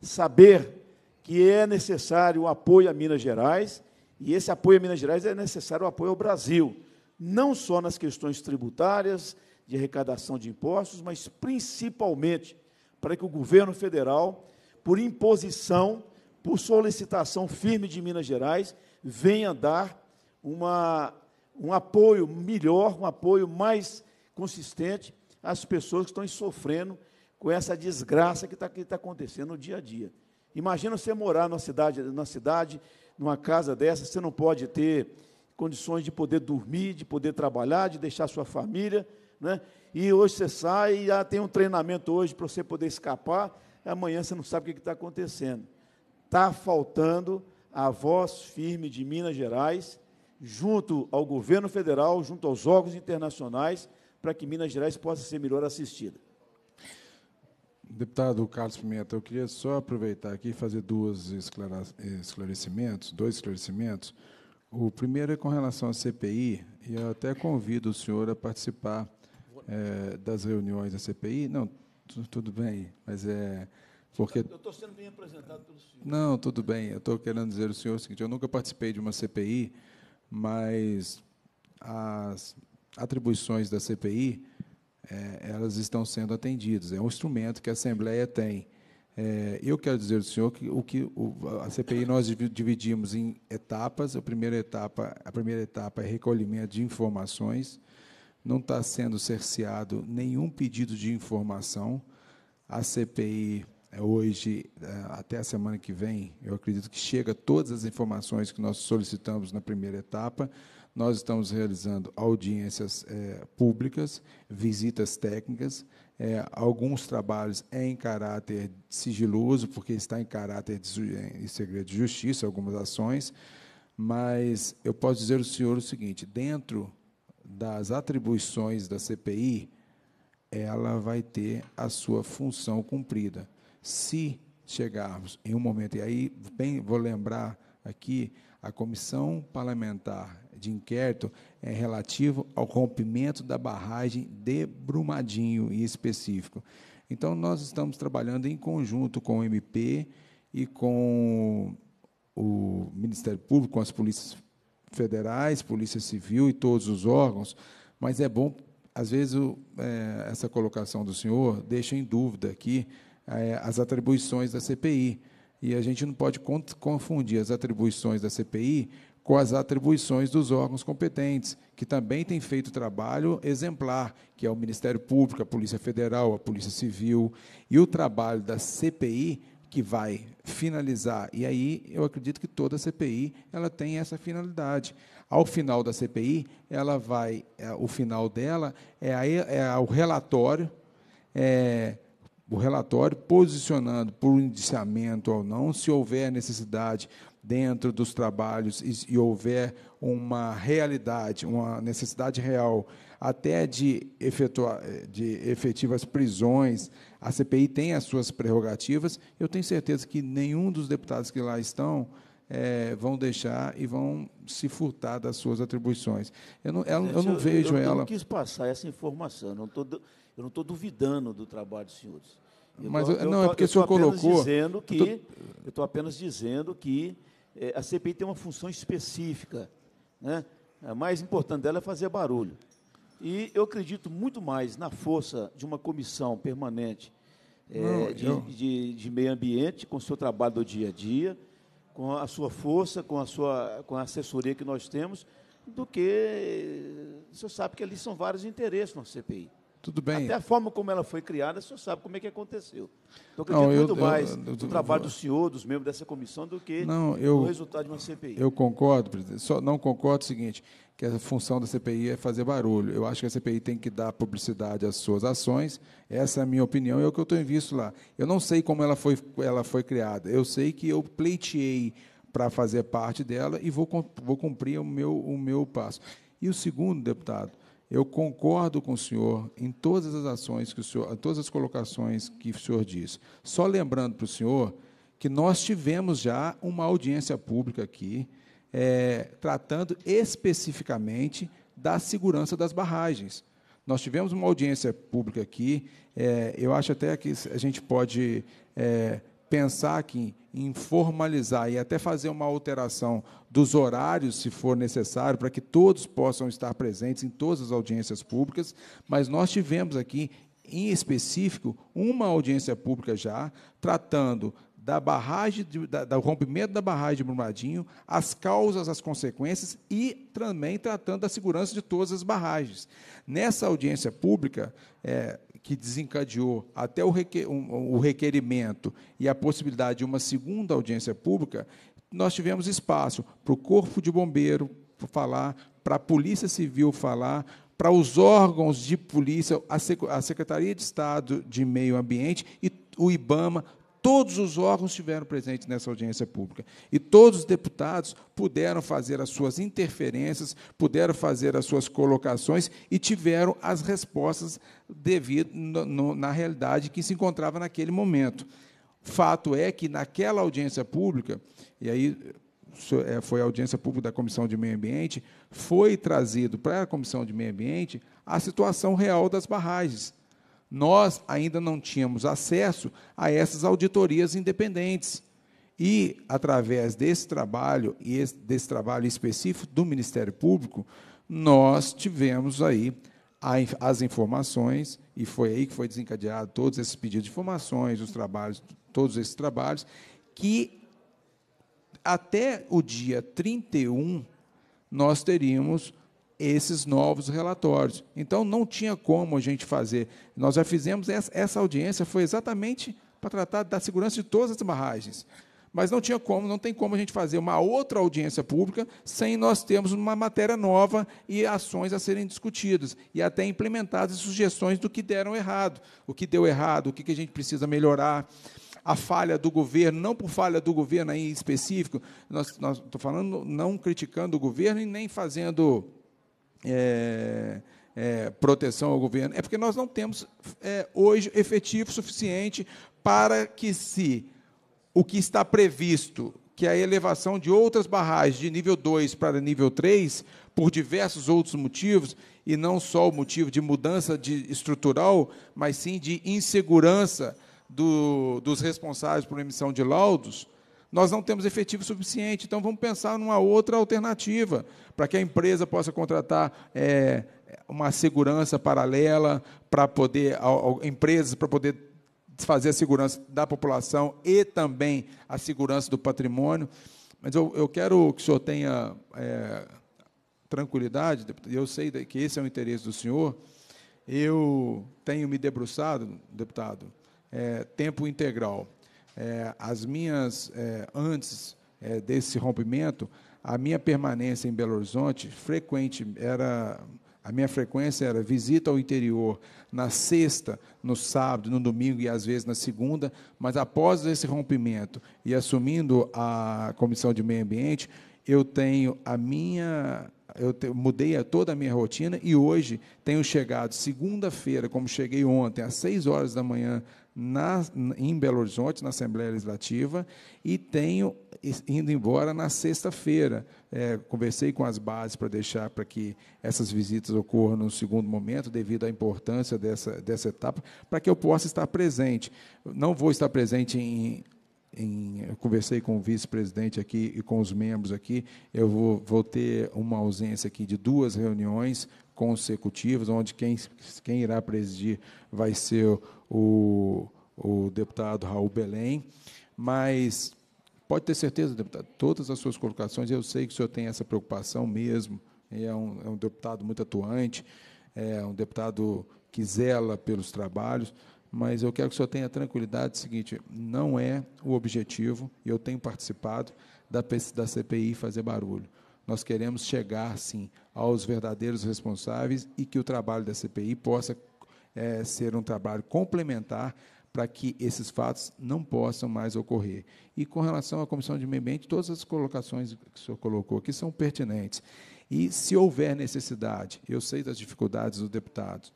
saber que é necessário o apoio a Minas Gerais, e esse apoio a Minas Gerais é necessário o apoio ao Brasil não só nas questões tributárias, de arrecadação de impostos, mas principalmente para que o governo federal, por imposição, por solicitação firme de Minas Gerais, venha dar uma, um apoio melhor, um apoio mais consistente às pessoas que estão sofrendo com essa desgraça que está que tá acontecendo no dia a dia. Imagina você morar numa cidade, numa cidade, numa casa dessa, você não pode ter condições de poder dormir, de poder trabalhar, de deixar sua família, né? E hoje você sai e ah, tem um treinamento hoje para você poder escapar, amanhã você não sabe o que está acontecendo. Está faltando a voz firme de Minas Gerais, junto ao governo federal, junto aos órgãos internacionais, para que Minas Gerais possa ser melhor assistida. Deputado Carlos Pimenta, eu queria só aproveitar aqui e fazer duas esclarecimentos, dois esclarecimentos. O primeiro é com relação à CPI, e eu até convido o senhor a participar é, das reuniões da CPI. Não, tudo bem, mas é. Porque... Eu estou sendo bem apresentado pelo senhor. Não, tudo bem. Eu estou querendo dizer ao senhor o seguinte: eu nunca participei de uma CPI, mas as atribuições da CPI, é, elas estão sendo atendidas. É um instrumento que a Assembleia tem. É, eu quero dizer ao senhor que o que o, a CPI nós dividimos em etapas. A primeira etapa, a primeira etapa é recolhimento de informações. Não está sendo cerceado nenhum pedido de informação. A CPI é, hoje, é, até a semana que vem, eu acredito que chega todas as informações que nós solicitamos na primeira etapa. Nós estamos realizando audiências é, públicas, visitas técnicas é, alguns trabalhos em caráter sigiloso, porque está em caráter de, em segredo de justiça, algumas ações, mas eu posso dizer ao senhor o seguinte: dentro das atribuições da CPI, ela vai ter a sua função cumprida. Se chegarmos em um momento, e aí bem, vou lembrar aqui, a comissão parlamentar de inquérito é relativo ao rompimento da barragem de Brumadinho, em específico. Então, nós estamos trabalhando em conjunto com o MP e com o Ministério Público, com as polícias federais, Polícia Civil e todos os órgãos, mas é bom, às vezes, o, é, essa colocação do senhor deixa em dúvida aqui é, as atribuições da CPI. E a gente não pode confundir as atribuições da CPI com as atribuições dos órgãos competentes, que também têm feito trabalho exemplar, que é o Ministério Público, a Polícia Federal, a Polícia Civil, e o trabalho da CPI, que vai finalizar. E aí eu acredito que toda a CPI ela tem essa finalidade. Ao final da CPI, ela vai, é, o final dela é, a, é o relatório, é, o relatório posicionando por indiciamento ou não, se houver necessidade dentro dos trabalhos e, e houver uma realidade, uma necessidade real, até de, efetuar, de efetivas prisões, a CPI tem as suas prerrogativas. Eu tenho certeza que nenhum dos deputados que lá estão é, vão deixar e vão se furtar das suas atribuições. Eu não, ela, eu não eu, vejo eu, eu ela. Eu não quis passar essa informação. Não tô, eu não estou duvidando do trabalho dos senhores. Mas não é porque o senhor colocou. Dizendo que, tô... Eu estou apenas dizendo que é, a CPI tem uma função específica, né? A mais importante dela é fazer barulho. E eu acredito muito mais na força de uma comissão permanente é, não, de, de, de, meio ambiente, com o seu trabalho do dia a dia, com a sua força, com a sua com a assessoria que nós temos, do que você sabe que ali são vários interesses na CPI. Tudo bem. Até a forma como ela foi criada, o senhor sabe como é que aconteceu. Então, acredito não, eu, muito eu, mais eu, trabalho do senhor, dos membros dessa comissão, do que não, o resultado de uma CPI. Eu concordo, presidente. Só não concordo o seguinte, que a função da CPI é fazer barulho. Eu acho que a CPI tem que dar publicidade às suas ações. Essa é a minha opinião e é o que eu tenho visto lá. Eu não sei como ela foi, ela foi criada. Eu sei que eu pleiteei para fazer parte dela e vou, vou cumprir o meu, o meu passo. E o segundo, deputado, eu concordo com o senhor em todas as ações que o senhor, todas as colocações que o senhor diz. Só lembrando para o senhor que nós tivemos já uma audiência pública aqui, é, tratando especificamente da segurança das barragens. Nós tivemos uma audiência pública aqui, é, eu acho até que a gente pode é, pensar que em formalizar e até fazer uma alteração dos horários, se for necessário, para que todos possam estar presentes em todas as audiências públicas, mas nós tivemos aqui, em específico, uma audiência pública já, tratando da barragem, da, do rompimento da barragem de Brumadinho, as causas, as consequências e também tratando da segurança de todas as barragens. Nessa audiência pública, é, que desencadeou até o, requer, um, o requerimento e a possibilidade de uma segunda audiência pública, nós tivemos espaço para o Corpo de Bombeiro falar, para a Polícia Civil falar, para os órgãos de polícia, a Secretaria de Estado de Meio Ambiente e o IBAMA, Todos os órgãos estiveram presentes nessa audiência pública. E todos os deputados puderam fazer as suas interferências, puderam fazer as suas colocações e tiveram as respostas devido no, no, na realidade que se encontrava naquele momento. Fato é que, naquela audiência pública, e aí é, foi a audiência pública da Comissão de Meio Ambiente, foi trazido para a Comissão de Meio Ambiente a situação real das barragens nós ainda não tínhamos acesso a essas auditorias independentes. E, através desse trabalho, e desse trabalho específico do Ministério Público, nós tivemos aí as informações, e foi aí que foi desencadeado todos esses pedidos de informações, os trabalhos, todos esses trabalhos, que até o dia 31 nós teríamos esses novos relatórios. Então, não tinha como a gente fazer. Nós já fizemos essa, essa audiência, foi exatamente para tratar da segurança de todas as barragens. Mas não tinha como, não tem como a gente fazer uma outra audiência pública sem nós termos uma matéria nova e ações a serem discutidas e até implementadas sugestões do que deram errado, o que deu errado, o que a gente precisa melhorar a falha do governo, não por falha do governo em específico, nós, nós estou falando não criticando o governo e nem fazendo é, é, proteção ao governo, é porque nós não temos é, hoje efetivo suficiente para que se o que está previsto, que é a elevação de outras barragens de nível 2 para nível 3, por diversos outros motivos, e não só o motivo de mudança de estrutural, mas sim de insegurança do, dos responsáveis por emissão de laudos, nós não temos efetivo suficiente, então vamos pensar numa outra alternativa, para que a empresa possa contratar é, uma segurança paralela, para poder, empresas para poder fazer a segurança da população e também a segurança do patrimônio. Mas eu, eu quero que o senhor tenha é, tranquilidade, eu sei que esse é o interesse do senhor. Eu tenho me debruçado, deputado, é, tempo integral é, as minhas, é, antes é, desse rompimento, a minha permanência em Belo Horizonte frequente era a minha frequência era visita ao interior na sexta, no sábado, no domingo e às vezes na segunda, mas após esse rompimento e assumindo a comissão de meio ambiente, eu tenho a minha eu te, mudei a toda a minha rotina e hoje tenho chegado segunda-feira, como cheguei ontem, às seis horas da manhã na, em Belo Horizonte, na Assembleia Legislativa, e tenho indo embora na sexta-feira. É, conversei com as bases para deixar para que essas visitas ocorram no segundo momento, devido à importância dessa, dessa etapa, para que eu possa estar presente. Não vou estar presente em em, eu conversei com o vice-presidente aqui e com os membros aqui, eu vou, vou, ter uma ausência aqui de duas reuniões, consecutivos, onde quem, quem irá presidir vai ser o, o deputado Raul Belém. Mas pode ter certeza, deputado, todas as suas colocações, eu sei que o senhor tem essa preocupação mesmo, é um, é um deputado muito atuante, é um deputado que zela pelos trabalhos, mas eu quero que o senhor tenha tranquilidade seguinte, não é o objetivo, e eu tenho participado da, da CPI fazer barulho. Nós queremos chegar, sim, aos verdadeiros responsáveis e que o trabalho da CPI possa é, ser um trabalho complementar para que esses fatos não possam mais ocorrer. E com relação à Comissão de Meio Ambiente, todas as colocações que o senhor colocou aqui são pertinentes. E se houver necessidade, eu sei das dificuldades do deputado,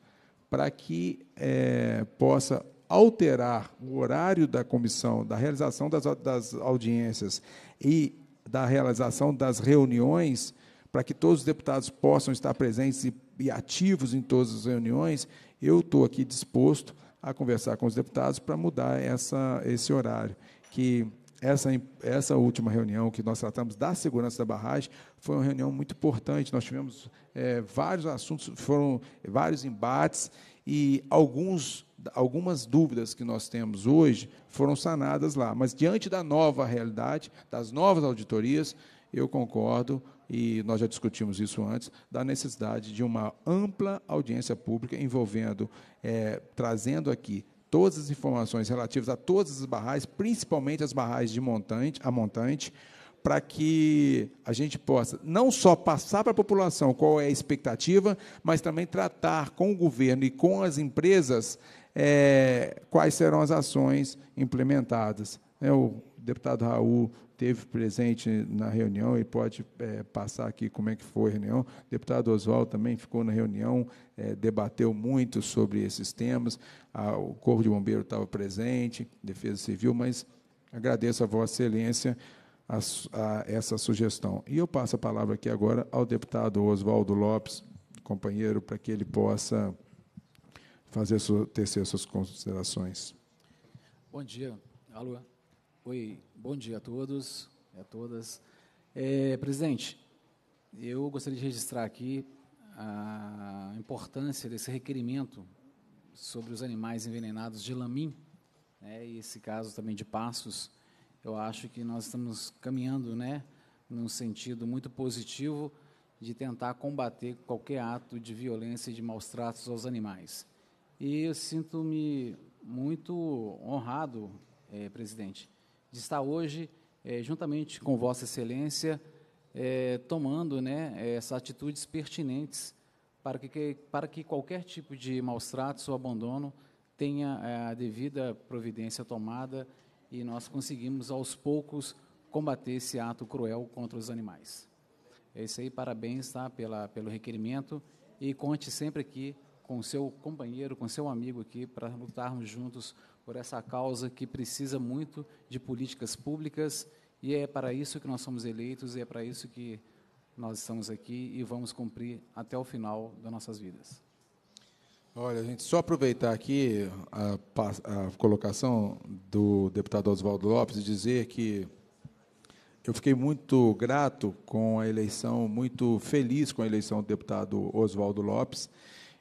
para que é, possa alterar o horário da comissão, da realização das, das audiências e da realização das reuniões, para que todos os deputados possam estar presentes e, e ativos em todas as reuniões, eu estou aqui disposto a conversar com os deputados para mudar essa, esse horário. Que essa, essa última reunião que nós tratamos da segurança da barragem foi uma reunião muito importante. Nós tivemos é, vários assuntos, foram vários embates e alguns algumas dúvidas que nós temos hoje foram sanadas lá. Mas, diante da nova realidade, das novas auditorias, eu concordo, e nós já discutimos isso antes, da necessidade de uma ampla audiência pública envolvendo, é, trazendo aqui todas as informações relativas a todas as barragens, principalmente as barragens de montante, a montante, para que a gente possa não só passar para a população qual é a expectativa, mas também tratar com o governo e com as empresas é, quais serão as ações implementadas. É, o deputado Raul teve presente na reunião e pode é, passar aqui como é que foi a reunião. O deputado Oswaldo também ficou na reunião, é, debateu muito sobre esses temas. o Corpo de Bombeiro estava presente, Defesa Civil, mas agradeço a Vossa Excelência a, a essa sugestão. E eu passo a palavra aqui agora ao deputado Oswaldo Lopes, companheiro, para que ele possa fazer sua, tecer suas considerações. Bom dia, alô. Oi, bom dia a todos e a todas. É, presidente, eu gostaria de registrar aqui a importância desse requerimento sobre os animais envenenados de Lamin, né, e esse caso também de Passos. Eu acho que nós estamos caminhando, né, num sentido muito positivo de tentar combater qualquer ato de violência e de maus tratos aos animais. E eu sinto-me muito honrado, eh, presidente, de estar hoje, eh, juntamente com Vossa Excelência, eh, tomando né, essas atitudes pertinentes para que, para que qualquer tipo de maus tratos ou abandono tenha a devida providência tomada e nós conseguimos, aos poucos, combater esse ato cruel contra os animais. É isso aí, parabéns tá, pela, pelo requerimento e conte sempre aqui com seu companheiro, com seu amigo aqui, para lutarmos juntos por essa causa que precisa muito de políticas públicas e é para isso que nós somos eleitos e é para isso que nós estamos aqui e vamos cumprir até o final das nossas vidas. Olha, gente, só aproveitar aqui a, a colocação do deputado Oswaldo Lopes e dizer que eu fiquei muito grato com a eleição, muito feliz com a eleição do deputado Oswaldo Lopes.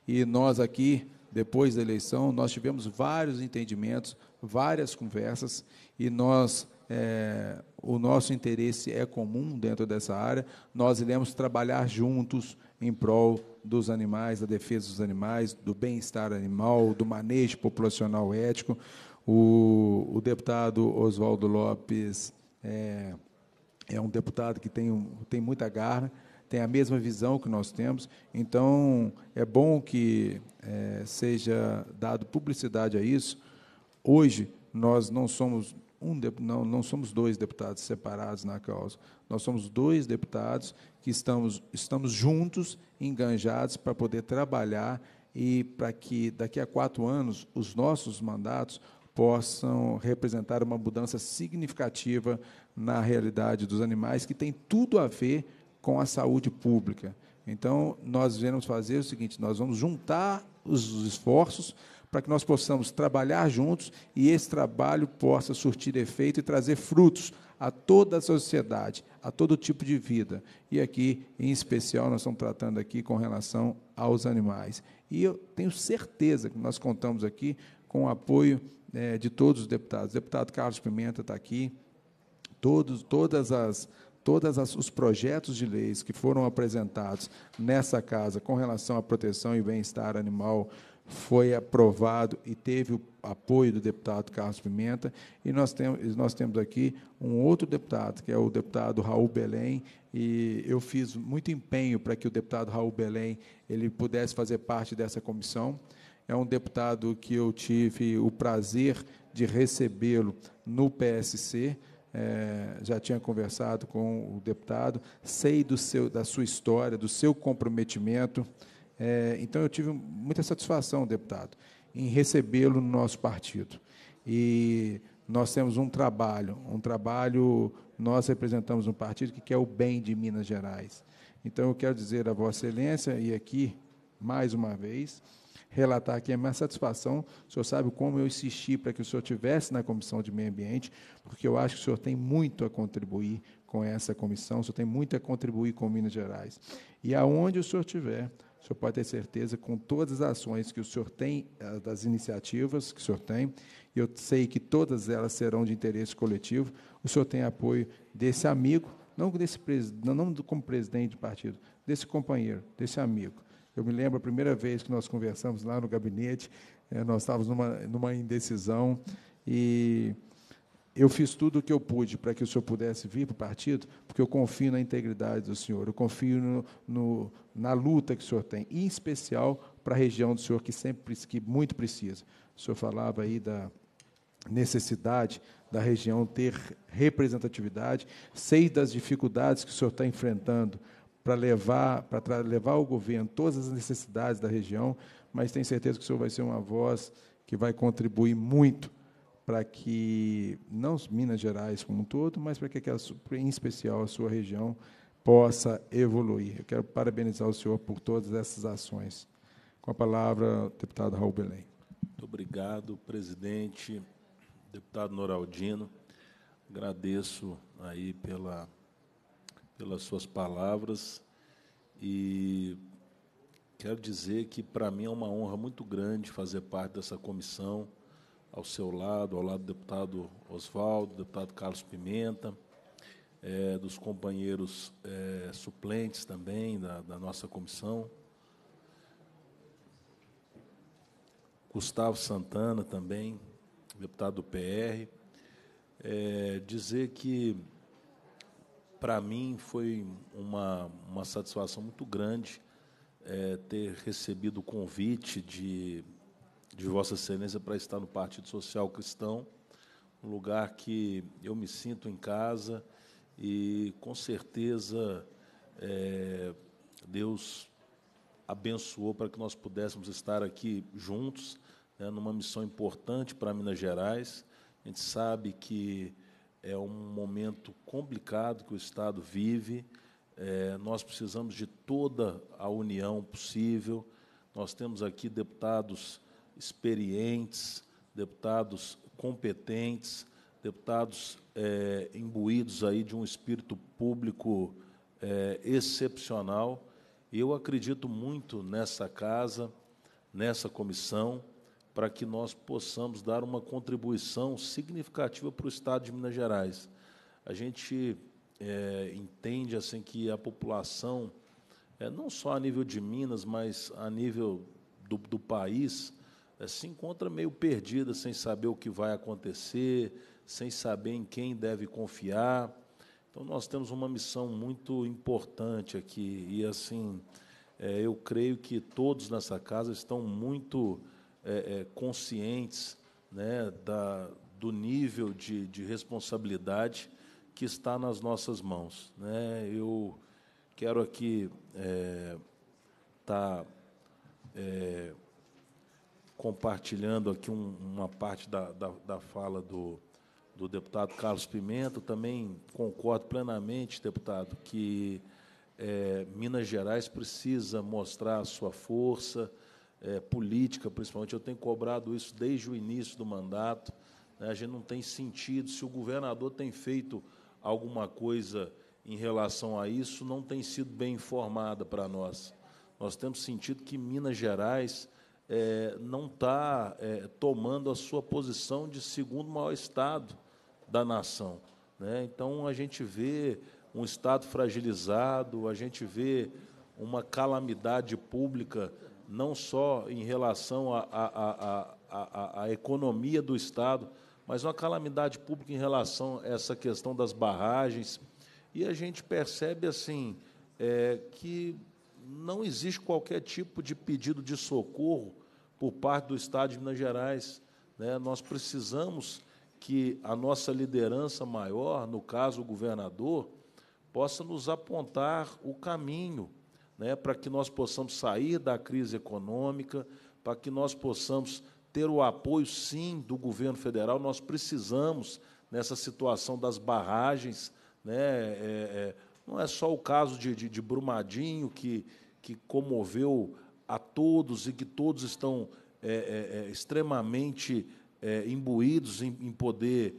E nós aqui, depois da eleição, nós tivemos vários entendimentos, várias conversas, e nós é, o nosso interesse é comum dentro dessa área, nós iremos trabalhar juntos em prol dos animais, da defesa dos animais, do bem-estar animal, do manejo populacional ético. O, o deputado Oswaldo Lopes é, é, um deputado que tem, tem muita garra, tem a mesma visão que nós temos. Então, é bom que é, seja dado publicidade a isso. Hoje, nós não somos um não, não somos dois deputados separados na causa. Nós somos dois deputados que estamos, estamos juntos, enganjados para poder trabalhar e para que daqui a quatro anos os nossos mandatos possam representar uma mudança significativa na realidade dos animais, que tem tudo a ver com a saúde pública. Então, nós iremos fazer o seguinte: nós vamos juntar os esforços para que nós possamos trabalhar juntos e esse trabalho possa surtir efeito e trazer frutos a toda a sociedade, a todo tipo de vida. E aqui, em especial, nós estamos tratando aqui com relação aos animais. E eu tenho certeza que nós contamos aqui com o apoio é, de todos os deputados. O deputado Carlos Pimenta está aqui, todos, todas as todos os projetos de leis que foram apresentados nessa casa com relação à proteção e bem-estar animal foi aprovado e teve o apoio do deputado Carlos Pimenta. E nós temos, nós temos aqui um outro deputado, que é o deputado Raul Belém, e eu fiz muito empenho para que o deputado Raul Belém ele pudesse fazer parte dessa comissão. É um deputado que eu tive o prazer de recebê-lo no PSC é, já tinha conversado com o deputado, sei do seu, da sua história, do seu comprometimento. É, então, eu tive muita satisfação, deputado, em recebê-lo no nosso partido. E nós temos um trabalho, um trabalho, nós representamos um partido que quer o bem de Minas Gerais. Então, eu quero dizer a Vossa Excelência, e aqui, mais uma vez, relatar aqui a minha satisfação. O senhor sabe como eu insisti para que o senhor tivesse na Comissão de Meio Ambiente, porque eu acho que o senhor tem muito a contribuir com essa comissão, o senhor tem muito a contribuir com Minas Gerais. E aonde o senhor estiver, o senhor pode ter certeza com todas as ações que o senhor tem, eh, das iniciativas que o senhor tem, e eu sei que todas elas serão de interesse coletivo, o senhor tem apoio desse amigo, não, desse, não como presidente de partido, desse companheiro, desse amigo, eu me lembro a primeira vez que nós conversamos lá no gabinete, eh, nós estávamos numa, numa indecisão e eu fiz tudo o que eu pude para que o senhor pudesse vir para o partido, porque eu confio na integridade do senhor, eu confio no, no, na luta que o senhor tem, em especial para a região do senhor que sempre que muito precisa. O senhor falava aí da necessidade da região ter representatividade, sei das dificuldades que o senhor está enfrentando para levar, para levar ao governo todas as necessidades da região, mas tenho certeza que o senhor vai ser uma voz que vai contribuir muito para que, não Minas Gerais como um todo, mas para que, aquela, em especial, a sua região possa evoluir. Eu quero parabenizar o senhor por todas essas ações. Com a palavra, o deputado Raul Belém. Muito obrigado, presidente, deputado Noraldino. Agradeço aí pela pelas suas palavras e quero dizer que para mim é uma honra muito grande fazer parte dessa comissão, ao seu lado, ao lado do deputado Oswaldo, deputado Carlos Pimenta, é, dos companheiros é, suplentes também da, da nossa comissão. Gustavo Santana também, deputado do PR, é, eh, dizer que para mim foi uma, uma satisfação muito grande é, ter recebido o convite de, de Vossa Excelência para estar no Partido Social Cristão, um lugar que eu me sinto em casa e com certeza é, Deus abençoou para que nós pudéssemos estar aqui juntos, né, numa missão importante para Minas Gerais. A gente sabe que é um momento complicado que o Estado vive. É, nós precisamos de toda a união possível. Nós temos aqui deputados experientes, deputados competentes, deputados é, imbuídos aí de um espírito público é, excepcional. Eu acredito muito nessa casa, nessa comissão para que nós possamos dar uma contribuição significativa para o Estado de Minas Gerais. A gente é, entende assim que a população, é, não só a nível de Minas, mas a nível do, do país, é, se encontra meio perdida, sem saber o que vai acontecer, sem saber em quem deve confiar. Então, nós temos uma missão muito importante aqui. E, assim, é, eu creio que todos nessa casa estão muito é, é, conscientes né, da, do nível de, de responsabilidade que está nas nossas mãos. Né? Eu quero aqui estar é, tá, é, compartilhando aqui um, uma parte da, da, da fala do, do deputado Carlos Pimenta. Também concordo plenamente, deputado, que é, Minas Gerais precisa mostrar a sua força, é, política, principalmente. Eu tenho cobrado isso desde o início do mandato. Né? A gente não tem sentido. Se o governador tem feito alguma coisa em relação a isso, não tem sido bem informada para nós. Nós temos sentido que Minas Gerais é, não está é, tomando a sua posição de segundo maior estado da nação. Né? Então, a gente vê um Estado fragilizado, a gente vê uma calamidade pública não só em relação à economia do Estado, mas uma calamidade pública em relação a essa questão das barragens. E a gente percebe assim é, que não existe qualquer tipo de pedido de socorro por parte do Estado de Minas Gerais. Né? Nós precisamos que a nossa liderança maior, no caso o governador, possa nos apontar o caminho né, para que nós possamos sair da crise econômica, para que nós possamos ter o apoio, sim, do governo federal. Nós precisamos, nessa situação das barragens, né, é, é, não é só o caso de, de, de Brumadinho, que, que comoveu a todos e que todos estão é, é, é extremamente é, imbuídos em, em poder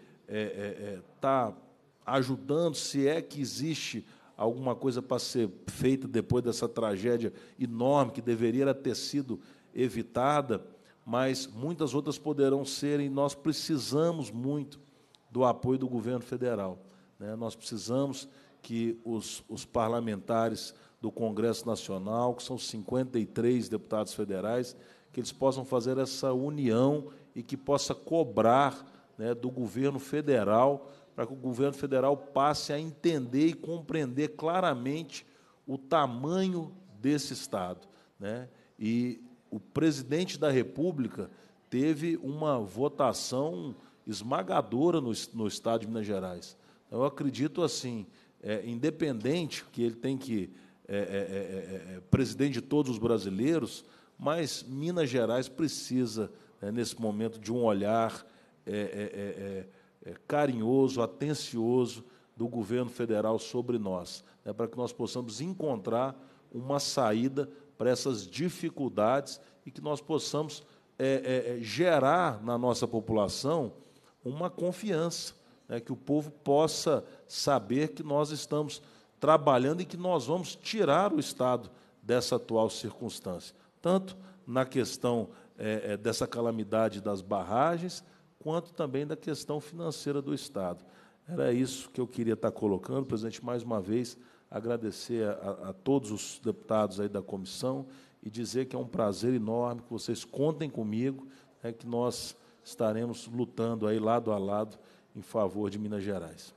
estar tá ajudando, se é que existe alguma coisa para ser feita depois dessa tragédia enorme que deveria ter sido evitada, mas muitas outras poderão ser e nós precisamos muito do apoio do governo federal. Né? Nós precisamos que os, os parlamentares do Congresso Nacional, que são 53 deputados federais, que eles possam fazer essa união e que possa cobrar né, do governo federal para que o governo federal passe a entender e compreender claramente o tamanho desse Estado. Né? E o presidente da República teve uma votação esmagadora no, no Estado de Minas Gerais. eu acredito assim, é, independente que ele tem que é é, é, é, é, presidente de todos os brasileiros, mas Minas Gerais precisa, né, nesse momento, de um olhar é, carinhoso, atencioso do governo federal sobre nós, né, para que nós possamos encontrar uma saída para essas dificuldades e que nós possamos é, é, é, gerar na nossa população uma confiança, né, que o povo possa saber que nós estamos trabalhando e que nós vamos tirar o Estado dessa atual circunstância, tanto na questão é, é dessa calamidade das barragens, quanto também da questão financeira do Estado. Era isso que eu queria estar colocando, presidente, mais uma vez, agradecer a, a todos os deputados aí da comissão e dizer que é um prazer enorme que vocês contem comigo, é que nós estaremos lutando aí lado a lado em favor de Minas Gerais.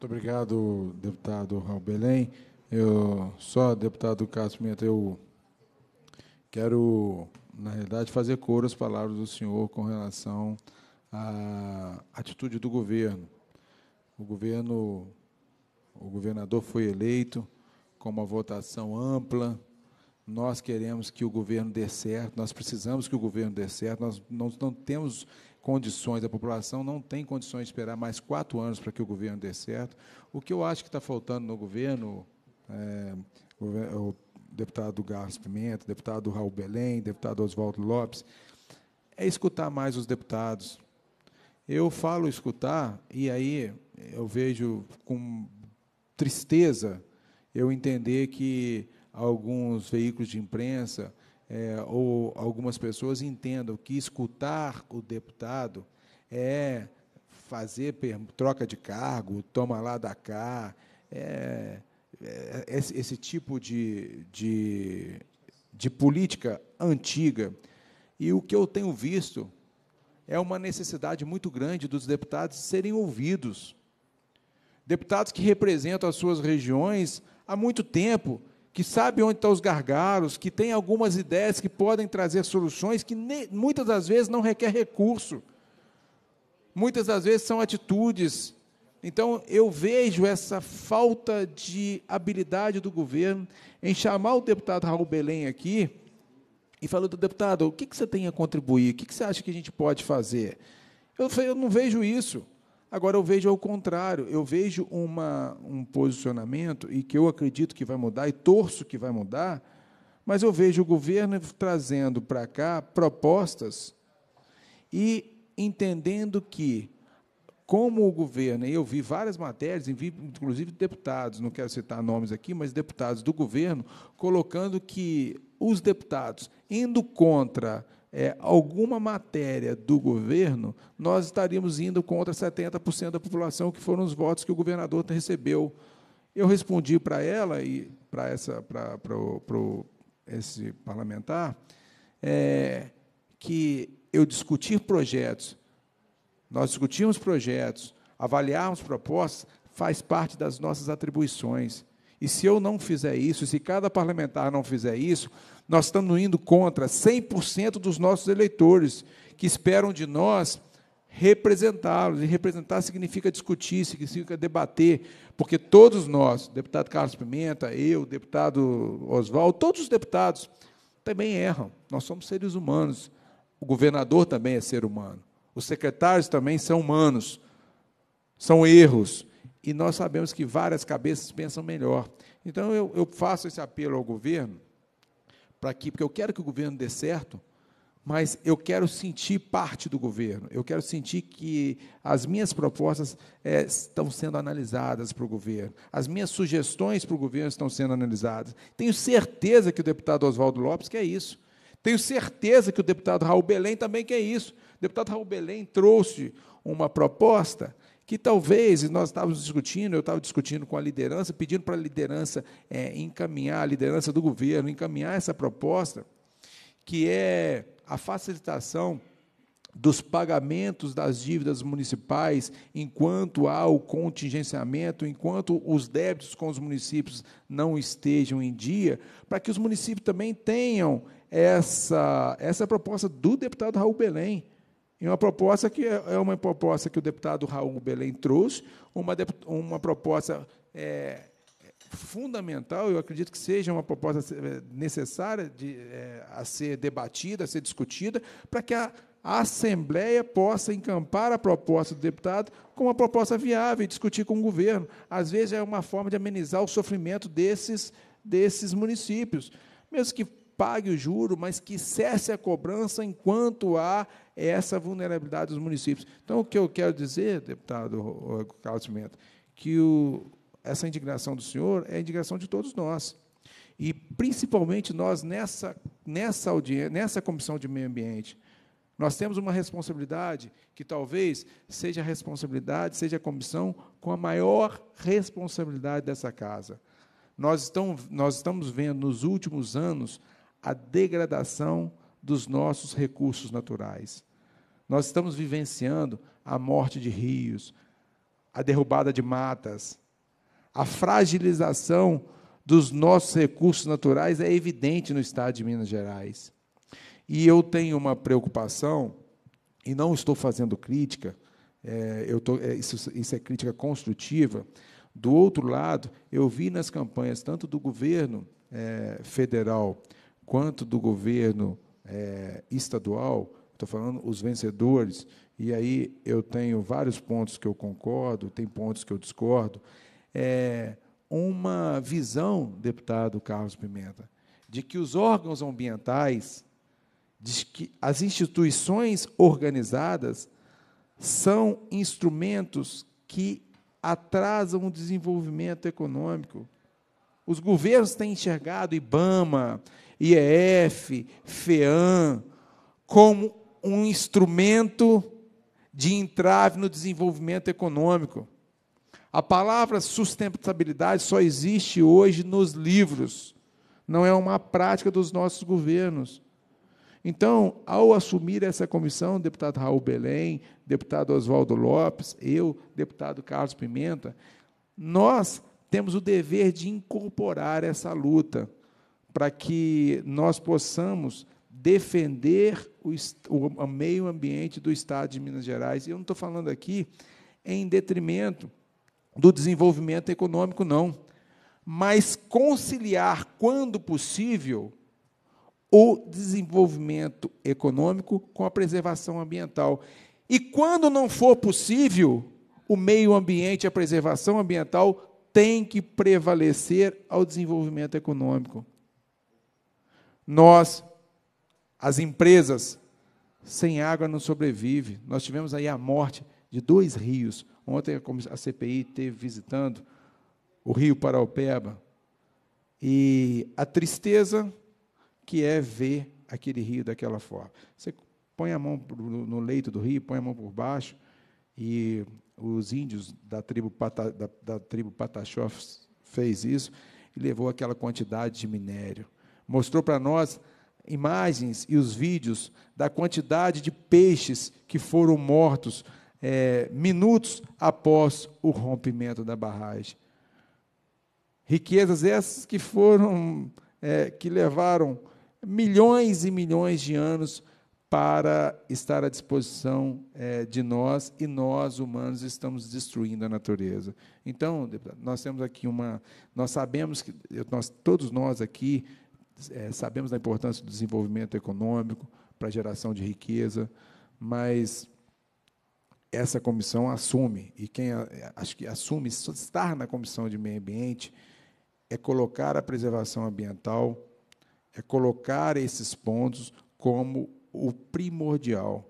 Muito obrigado, deputado Raul Belém. Eu só, deputado Cássio Pimenta, eu quero na realidade, fazer coro as palavras do senhor com relação à atitude do governo. O governo, o governador foi eleito com uma votação ampla. Nós queremos que o governo dê certo, nós precisamos que o governo dê certo, nós não, não temos condições, a população não tem condições de esperar mais quatro anos para que o governo dê certo. O que eu acho que está faltando no governo, é, o, deputado Garros Pimenta, deputado Raul Belém, deputado Oswaldo Lopes, é escutar mais os deputados. Eu falo escutar e aí eu vejo com tristeza eu entender que alguns veículos de imprensa é, ou algumas pessoas entendam que escutar o deputado é fazer troca de cargo, toma lá da cá, é é, esse, esse tipo de, de, de política antiga. E o que eu tenho visto é uma necessidade muito grande dos deputados serem ouvidos. Deputados que representam as suas regiões há muito tempo, que sabem onde estão os gargalos, que têm algumas ideias que podem trazer soluções que nem, muitas das vezes não requer recurso. Muitas das vezes são atitudes então, eu vejo essa falta de habilidade do governo em chamar o deputado Raul Belém aqui e falar: deputado, o que, você tem a contribuir? O que, você acha que a gente pode fazer? Eu, eu não vejo isso. Agora, eu vejo ao contrário. Eu vejo uma, um posicionamento, e que eu acredito que vai mudar, e torço que vai mudar, mas eu vejo o governo trazendo para cá propostas e entendendo que como o governo, e eu vi várias matérias, inclusive deputados, não quero citar nomes aqui, mas deputados do governo, colocando que os deputados indo contra é, alguma matéria do governo, nós estaríamos indo contra 70% da população, que foram os votos que o governador recebeu. Eu respondi para ela e para essa para, para, o, para esse parlamentar é, que eu discutir projetos nós discutirmos projetos, avaliarmos propostas, faz parte das nossas atribuições. E se eu não fizer isso, se cada parlamentar não fizer isso, nós estamos indo contra 100% dos nossos eleitores, que esperam de nós representá-los. E representar significa discutir, significa debater, porque todos nós, deputado Carlos Pimenta, eu, deputado Oswaldo, todos os deputados também erram. Nós somos seres humanos. O governador também é ser humano. Os secretários também são humanos, são erros. E nós sabemos que várias cabeças pensam melhor. Então, eu, eu faço esse apelo ao governo, para que, porque eu quero que o governo dê certo, mas eu quero sentir parte do governo, eu quero sentir que as minhas propostas é, estão sendo analisadas para o governo, as minhas sugestões para o governo estão sendo analisadas. Tenho certeza que o deputado Oswaldo Lopes quer isso. Tenho certeza que o deputado Raul Belém também quer isso deputado Raul Belém trouxe uma proposta que talvez nós estávamos discutindo, eu estava discutindo com a liderança, pedindo para a liderança é, encaminhar, a liderança do governo, encaminhar essa proposta, que é a facilitação dos pagamentos das dívidas municipais enquanto há o contingenciamento, enquanto os débitos com os municípios não estejam em dia, para que os municípios também tenham essa, essa proposta do deputado Raul Belém e uma proposta que é, é uma proposta que o deputado Raul Belém trouxe, uma, uma proposta é, fundamental, eu acredito que seja uma proposta é, necessária de, é, a ser debatida, a ser discutida, para que a, a Assembleia possa encampar a proposta do deputado com uma proposta viável e discutir com o governo. Às vezes é uma forma de amenizar o sofrimento desses, desses municípios. Mesmo que pague o juro, mas que cesse a cobrança enquanto há essa vulnerabilidade dos municípios. Então, o que eu quero dizer, deputado Carlos Pimenta, que o, essa indignação do senhor é a indignação de todos nós. E, principalmente, nós, nessa, nessa, audiência, nessa comissão de meio ambiente, nós temos uma responsabilidade que talvez seja a responsabilidade, seja a comissão com a maior responsabilidade dessa casa. Nós, estamos, nós estamos vendo nos últimos anos a degradação dos nossos recursos naturais. Nós estamos vivenciando a morte de rios, a derrubada de matas, a fragilização dos nossos recursos naturais é evidente no estado de Minas Gerais. E eu tenho uma preocupação, e não estou fazendo crítica, é, eu tô, é, isso, isso é crítica construtiva. Do outro lado, eu vi nas campanhas, tanto do governo é, federal quanto do governo é, estadual, estou falando os vencedores, e aí eu tenho vários pontos que eu concordo, tem pontos que eu discordo, é uma visão, deputado Carlos Pimenta, de que os órgãos ambientais, de que as instituições organizadas são instrumentos que atrasam o desenvolvimento econômico. Os governos têm enxergado IBAMA, IEF, FEAM, como um instrumento de entrave no desenvolvimento econômico. A palavra sustentabilidade só existe hoje nos livros, não é uma prática dos nossos governos. Então, ao assumir essa comissão, deputado Raul Belém, deputado Oswaldo Lopes, eu, deputado Carlos Pimenta, nós temos o dever de incorporar essa luta para que nós possamos defender o, o, meio ambiente do Estado de Minas Gerais. E eu não estou falando aqui em detrimento do desenvolvimento econômico, não. Mas conciliar, quando possível, o desenvolvimento econômico com a preservação ambiental. E quando não for possível, o meio ambiente, a preservação ambiental tem que prevalecer ao desenvolvimento econômico nós, as empresas, sem água não sobrevive. Nós tivemos aí a morte de dois rios. Ontem a CPI esteve visitando o Rio Paraupeba e a tristeza que é ver aquele rio daquela forma. Você põe a mão no leito do rio, põe a mão por baixo e os índios da tribo, Pata, da, da tribo Pataxó fez isso e levou aquela quantidade de minério mostrou para nós imagens e os vídeos da quantidade de peixes que foram mortos é, minutos após o rompimento da barragem. Riquezas essas que foram, é, que levaram milhões e milhões de anos para estar à disposição é, de nós e nós humanos estamos destruindo a natureza. Então, nós temos aqui uma, nós sabemos que nós, todos nós aqui é, sabemos da importância do desenvolvimento econômico para a geração de riqueza, mas essa comissão assume, e quem acho que assume estar na comissão de meio ambiente, é colocar a preservação ambiental, é colocar esses pontos como o primordial.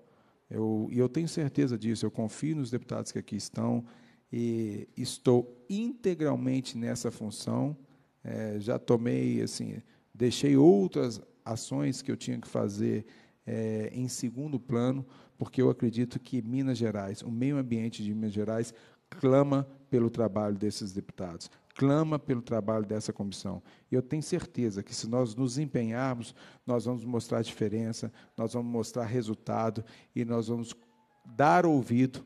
Eu, e eu tenho certeza disso, eu confio nos deputados que aqui estão, e estou integralmente nessa função. É, já tomei, assim, deixei outras ações que eu tinha que fazer é, em segundo plano, porque eu acredito que Minas Gerais, o meio ambiente de Minas Gerais, clama pelo trabalho desses deputados, clama pelo trabalho dessa comissão. E eu tenho certeza que, se nós nos empenharmos, nós vamos mostrar diferença, nós vamos mostrar resultado e nós vamos dar ouvido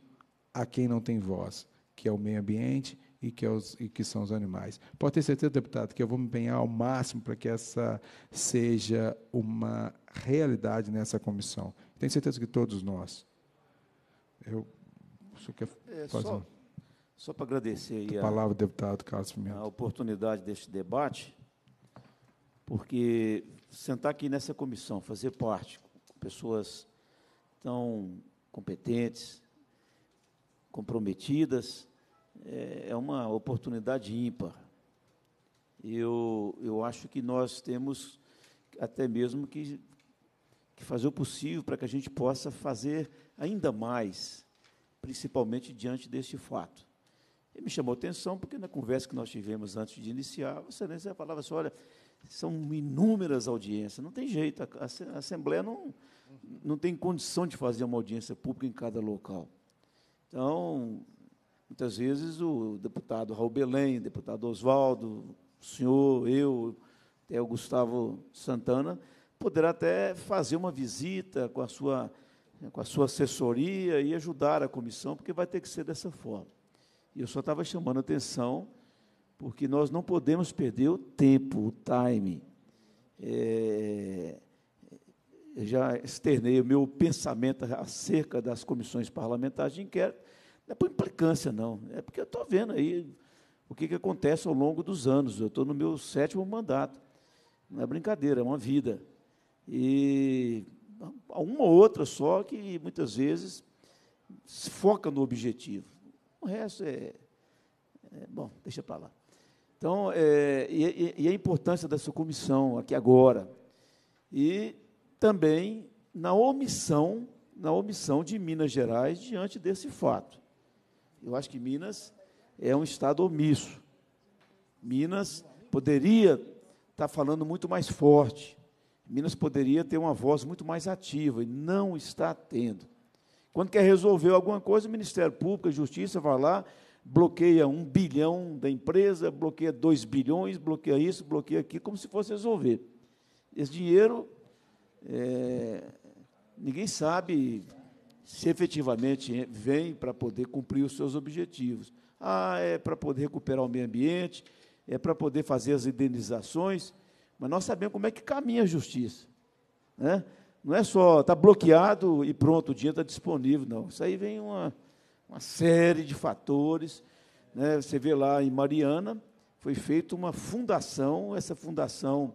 a quem não tem voz, que é o meio ambiente, e que, é os, e que são os animais. Pode ter certeza, deputado, que eu vou me empenhar ao máximo para que essa seja uma realidade nessa comissão. Tenho certeza que todos nós. Eu, é, só quero é, fazer só, só para agradecer a palavra, a, deputado Carlos Pimenta. a oportunidade deste debate, porque sentar aqui nessa comissão, fazer parte com pessoas tão competentes, comprometidas, é, é, uma oportunidade ímpar. Eu, eu acho que nós temos até mesmo que, que fazer o possível para que a gente possa fazer ainda mais, principalmente diante deste fato. E me chamou a atenção porque na conversa que nós tivemos antes de iniciar, a excelência falava assim, olha, são inúmeras audiências, não tem jeito, a, a Assembleia não, não tem condição de fazer uma audiência pública em cada local. Então, Muitas vezes o deputado Raul Belém, deputado Oswaldo, o senhor, eu, até o Gustavo Santana, poderá até fazer uma visita com a sua com a sua assessoria e ajudar a comissão, porque vai ter que ser dessa forma. E eu só estava chamando atenção, porque nós não podemos perder o tempo, o time. É, já externei o meu pensamento acerca das comissões parlamentares de inquérito, não é por implicância, não. É porque eu estou vendo aí o que, que acontece ao longo dos anos. Eu estou no meu sétimo mandato. Não é brincadeira, é uma vida. E uma ou outra só que muitas vezes se foca no objetivo. O resto é. é bom, deixa para lá. Então, é, e, e a importância dessa comissão aqui agora. E também na omissão, na omissão de Minas Gerais diante desse fato. Eu acho que Minas é um estado omisso. Minas poderia estar tá falando muito mais forte. Minas poderia ter uma voz muito mais ativa e não está tendo. Quando quer resolver alguma coisa, o Ministério Público, a Justiça vai lá, bloqueia um bilhão da empresa, bloqueia dois bilhões, bloqueia isso, bloqueia aquilo, como se fosse resolver. Esse dinheiro, é, ninguém sabe se efetivamente vem para poder cumprir os seus objetivos. Ah, é para poder recuperar o meio ambiente, é para poder fazer as indenizações, mas nós sabemos como é que caminha a justiça. Né? Não é só está bloqueado e pronto, o dinheiro está disponível, não. Isso aí vem uma, uma série de fatores. Né? Você vê lá em Mariana, foi feita uma fundação, essa fundação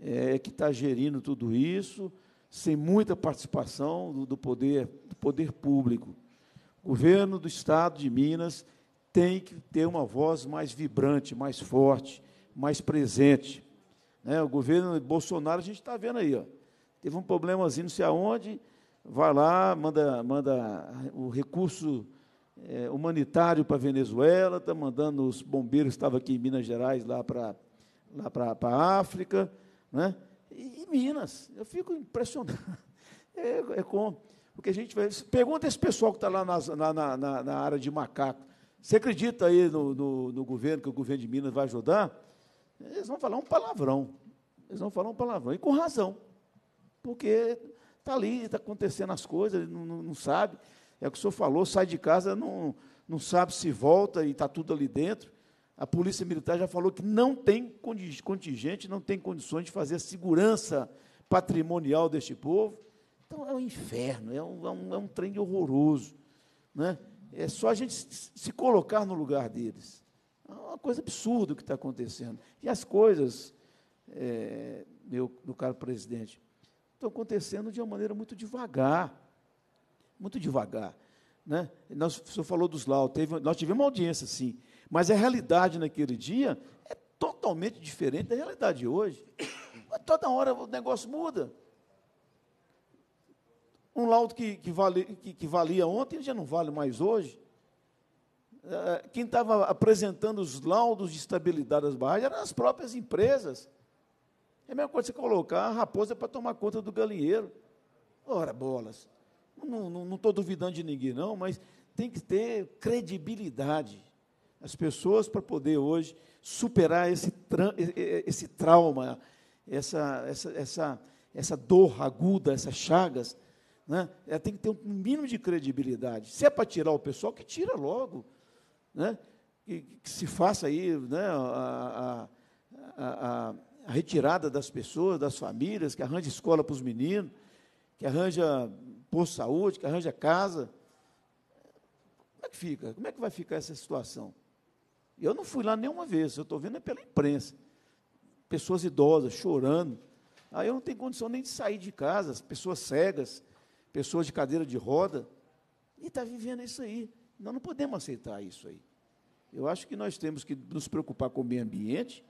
é, é que está gerindo tudo isso, sem muita participação do, do poder, do poder público. O governo do Estado de Minas tem que ter uma voz mais vibrante, mais forte, mais presente. Né? O governo Bolsonaro, a gente está vendo aí, ó, teve um problemazinho, não sei aonde, vai lá, manda, manda o recurso é, humanitário para a Venezuela, está mandando os bombeiros que estavam aqui em Minas Gerais lá para lá a África. Né? e, Minas. Eu fico impressionado. É, é como. que a gente vai. Pergunta esse pessoal que está lá nas, na, na, na, área de macaco. Você acredita aí no, no, no, governo, que o governo de Minas vai ajudar? Eles vão falar um palavrão. Eles vão falar um palavrão. E com razão. Porque está ali, está acontecendo as coisas, ele não, não, não, sabe. É o que o senhor falou, sai de casa, não, não sabe se volta e está tudo ali dentro a Polícia Militar já falou que não tem contingente, não tem condições de fazer a segurança patrimonial deste povo. Então é um inferno, é um, é um, é um trem horroroso. Né? É só a gente se colocar no lugar deles. É uma coisa absurda o que está acontecendo. E as coisas, é, meu, meu caro presidente, estão acontecendo de uma maneira muito devagar. Muito devagar. Né? Nós, o senhor falou dos Lau, teve, nós tivemos uma audiência, sim, mas a realidade naquele dia é totalmente diferente da realidade de hoje. Toda hora o negócio muda. Um laudo que, que, vale, que, que valia ontem já não vale mais hoje. É, quem estava apresentando os laudos de estabilidade das barragens eram as próprias empresas. É a mesma coisa você colocar a raposa para tomar conta do galinheiro. Ora, bolas. Não estou duvidando de ninguém, não, mas tem que ter credibilidade as pessoas para poder hoje superar esse, tra esse trauma, essa, essa, essa, essa dor aguda, essas chagas. Né? Ela tem que ter um mínimo de credibilidade. Se é para tirar o pessoal, que tira logo. Né? Que, que se faça aí né, a, a, a, a retirada das pessoas, das famílias, que arranje escola para os meninos, que arranja posto de saúde, que arranja casa. Como é que fica? Como é que vai ficar essa situação? Eu não fui lá nenhuma vez, eu estou vendo é pela imprensa. Pessoas idosas chorando. Aí eu não tenho condição nem de sair de casa, pessoas cegas, pessoas de cadeira de roda. E está vivendo isso aí. Nós não podemos aceitar isso aí. Eu acho que nós temos que nos preocupar com o meio ambiente,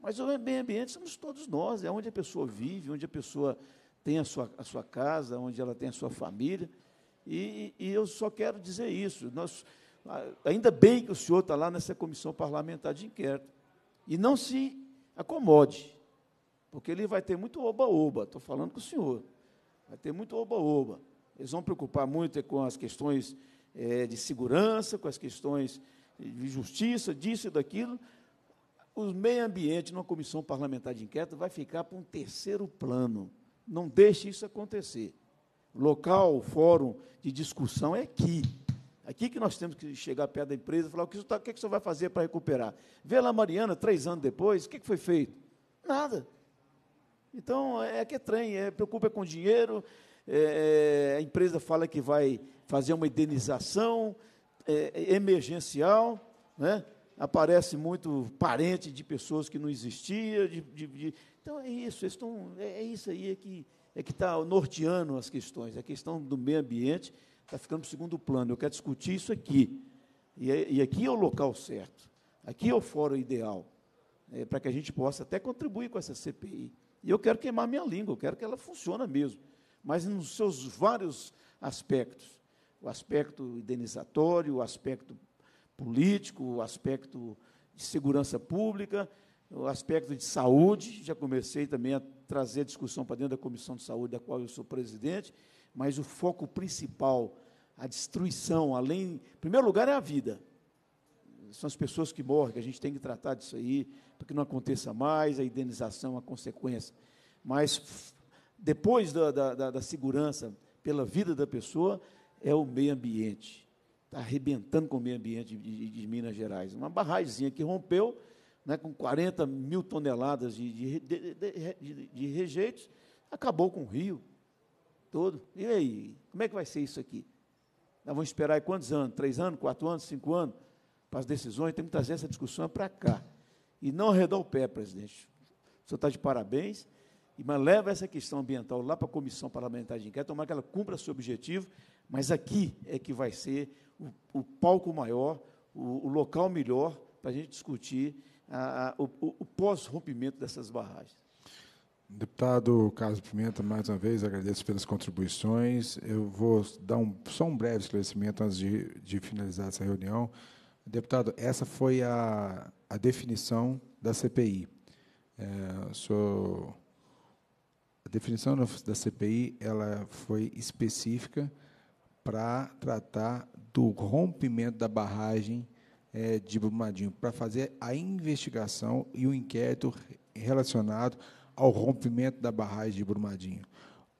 mas o meio ambiente somos todos nós, é onde a pessoa vive, onde a pessoa tem a sua, a sua casa, onde ela tem a sua família. E, e eu só quero dizer isso. Nós, Ainda bem que o senhor está lá nessa comissão parlamentar de inquérito. E não se acomode, porque ele vai ter muito oba-oba. Estou falando com o senhor. Vai ter muito oba-oba. Eles vão preocupar muito é com as questões é, de segurança, com as questões de justiça, disso e daquilo. O meio ambiente numa comissão parlamentar de inquérito vai ficar para um terceiro plano. Não deixe isso acontecer. O local, o fórum de discussão é aqui. Aqui que nós temos que chegar perto da empresa e falar: o que, tá, o que, o senhor vai fazer para recuperar? Vê lá, Mariana, três anos depois, o que, foi feito? Nada. Então, é, é que é trem, é, preocupa com dinheiro, é, é a empresa fala que vai fazer uma indenização é, é, emergencial, né? aparece muito parente de pessoas que não existia, de, de, de então é isso, estão, é, é, isso aí é que é que está norteando as questões, a questão do meio ambiente está ficando para o segundo plano. Eu quero discutir isso aqui. E, é, e aqui é o local certo. Aqui é o fórum ideal. É, para que a gente possa até contribuir com essa CPI. E eu quero queimar minha língua, eu quero que ela funcione mesmo. Mas nos seus vários aspectos. O aspecto indenizatório, o aspecto político, o aspecto de segurança pública, o aspecto de saúde, já comecei também a trazer a discussão para dentro da Comissão de Saúde, da qual eu sou presidente, mas o foco principal, a destruição, além, em primeiro lugar é a vida. São as pessoas que morrem, que a gente tem que tratar disso aí, para que não aconteça mais, a indenização, a consequência. Mas depois da, da, da segurança pela vida da pessoa, é o meio ambiente. Está arrebentando com o meio ambiente de, de, de Minas Gerais. Uma barragemzinha que rompeu, né, com 40 mil toneladas de, de, de, de rejeitos, acabou com o rio, todo. E aí, como é que vai ser isso aqui? Nós vamos esperar aí quantos anos? Três anos, quatro anos, cinco anos? Para as decisões, temos que trazer essa discussão para cá. E não arredar o pé, presidente. O senhor está de parabéns, mas leva essa questão ambiental lá para a Comissão Parlamentar de Inquérito, tomar que ela cumpra seu objetivo, mas aqui é que vai ser o, o palco maior, o, o, local melhor para a gente discutir a, a, o, o pós-rompimento dessas barragens. Deputado Carlos Pimenta, mais uma vez agradeço pelas contribuições. Eu vou dar um, só um breve esclarecimento antes de, de finalizar essa reunião. Deputado, essa foi a, a definição da CPI. É, sou, a definição da CPI ela foi específica para tratar do rompimento da barragem é, de Brumadinho, para fazer a investigação e o inquérito relacionado ao rompimento da barragem de Brumadinho.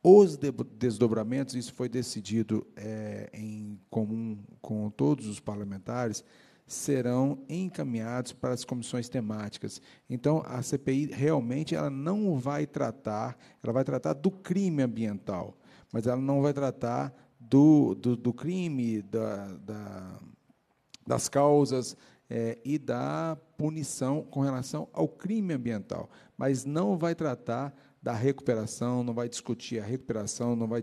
Os desdobramentos, isso foi decidido é, em comum com todos os parlamentares, serão encaminhados para as comissões temáticas. Então, a CPI realmente ela não vai tratar, ela vai tratar do crime ambiental, mas ela não vai tratar do, do, do crime, da, da, das causas é, e da punição com relação ao crime ambiental mas não vai tratar da recuperação, não vai discutir a recuperação, não vai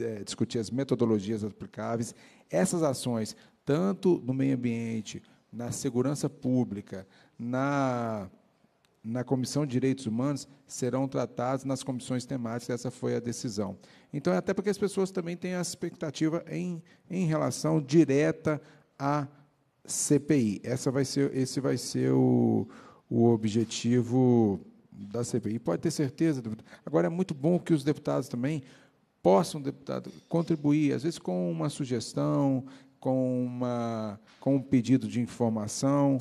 é, discutir as metodologias aplicáveis. Essas ações, tanto no meio ambiente, na segurança pública, na, na Comissão de Direitos Humanos, serão tratadas nas comissões temáticas, essa foi a decisão. Então, é até porque as pessoas também têm a expectativa em, em relação direta à CPI. Essa vai ser, esse vai ser o, o objetivo da CPI. Pode ter certeza, deputado. Agora, é muito bom que os deputados também possam, deputado, contribuir, às vezes com uma sugestão, com, uma, com um pedido de informação.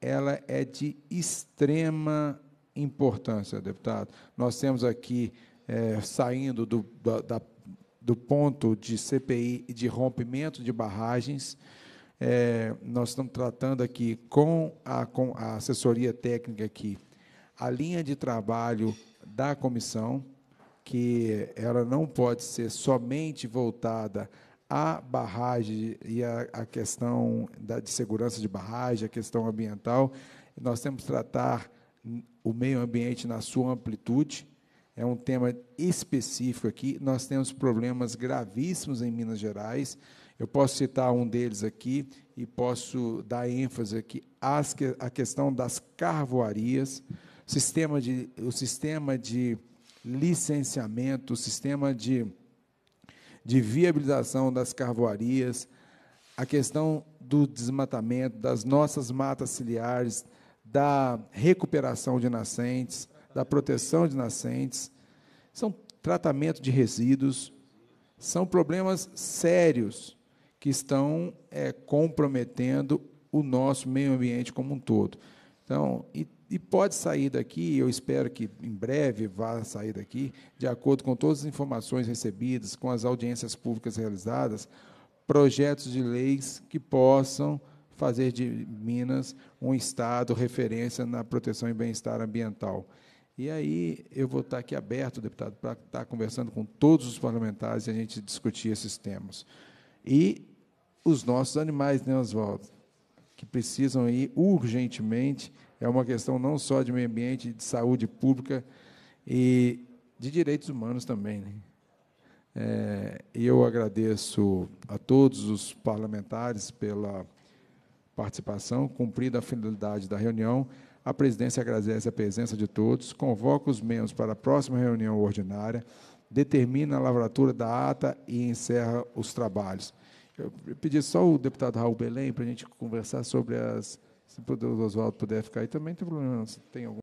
Ela é de extrema importância, deputado. Nós temos aqui, é, saindo do, da, do ponto de CPI e de rompimento de barragens, é, nós estamos tratando aqui com a, com a assessoria técnica aqui a linha de trabalho da comissão, que ela não pode ser somente voltada à barragem e à, questão da, de segurança de barragem, a questão ambiental. Nós temos que tratar o meio ambiente na sua amplitude. É um tema específico aqui. Nós temos problemas gravíssimos em Minas Gerais. Eu posso citar um deles aqui e posso dar ênfase aqui à questão das carvoarias sistema de, o sistema de licenciamento, o sistema de, de viabilização das carvoarias, a questão do desmatamento, das nossas matas ciliares, da recuperação de nascentes, da proteção de nascentes, são tratamento de resíduos, são problemas sérios que estão é, comprometendo o nosso meio ambiente como um todo. Então, e e pode sair daqui, eu espero que em breve vá sair daqui, de acordo com todas as informações recebidas, com as audiências públicas realizadas, projetos de leis que possam fazer de Minas um estado referência na proteção e bem-estar ambiental. E aí eu vou estar aqui aberto, deputado, para estar conversando com todos os parlamentares e a gente discutir esses temas. E os nossos animais, né, Oswaldo, que precisam ir urgentemente é uma questão não só de meio ambiente, de saúde pública e de direitos humanos também. Né? É, eu agradeço a todos os parlamentares pela participação, cumprida a finalidade da reunião. A presidência agradece a presença de todos, convoca os membros para a próxima reunião ordinária, determina a lavratura da ata e encerra os trabalhos. Eu pedi só o deputado Raul Belém para a gente conversar sobre as se o Oswaldo puder ficar aí também, tem problema. Tem algum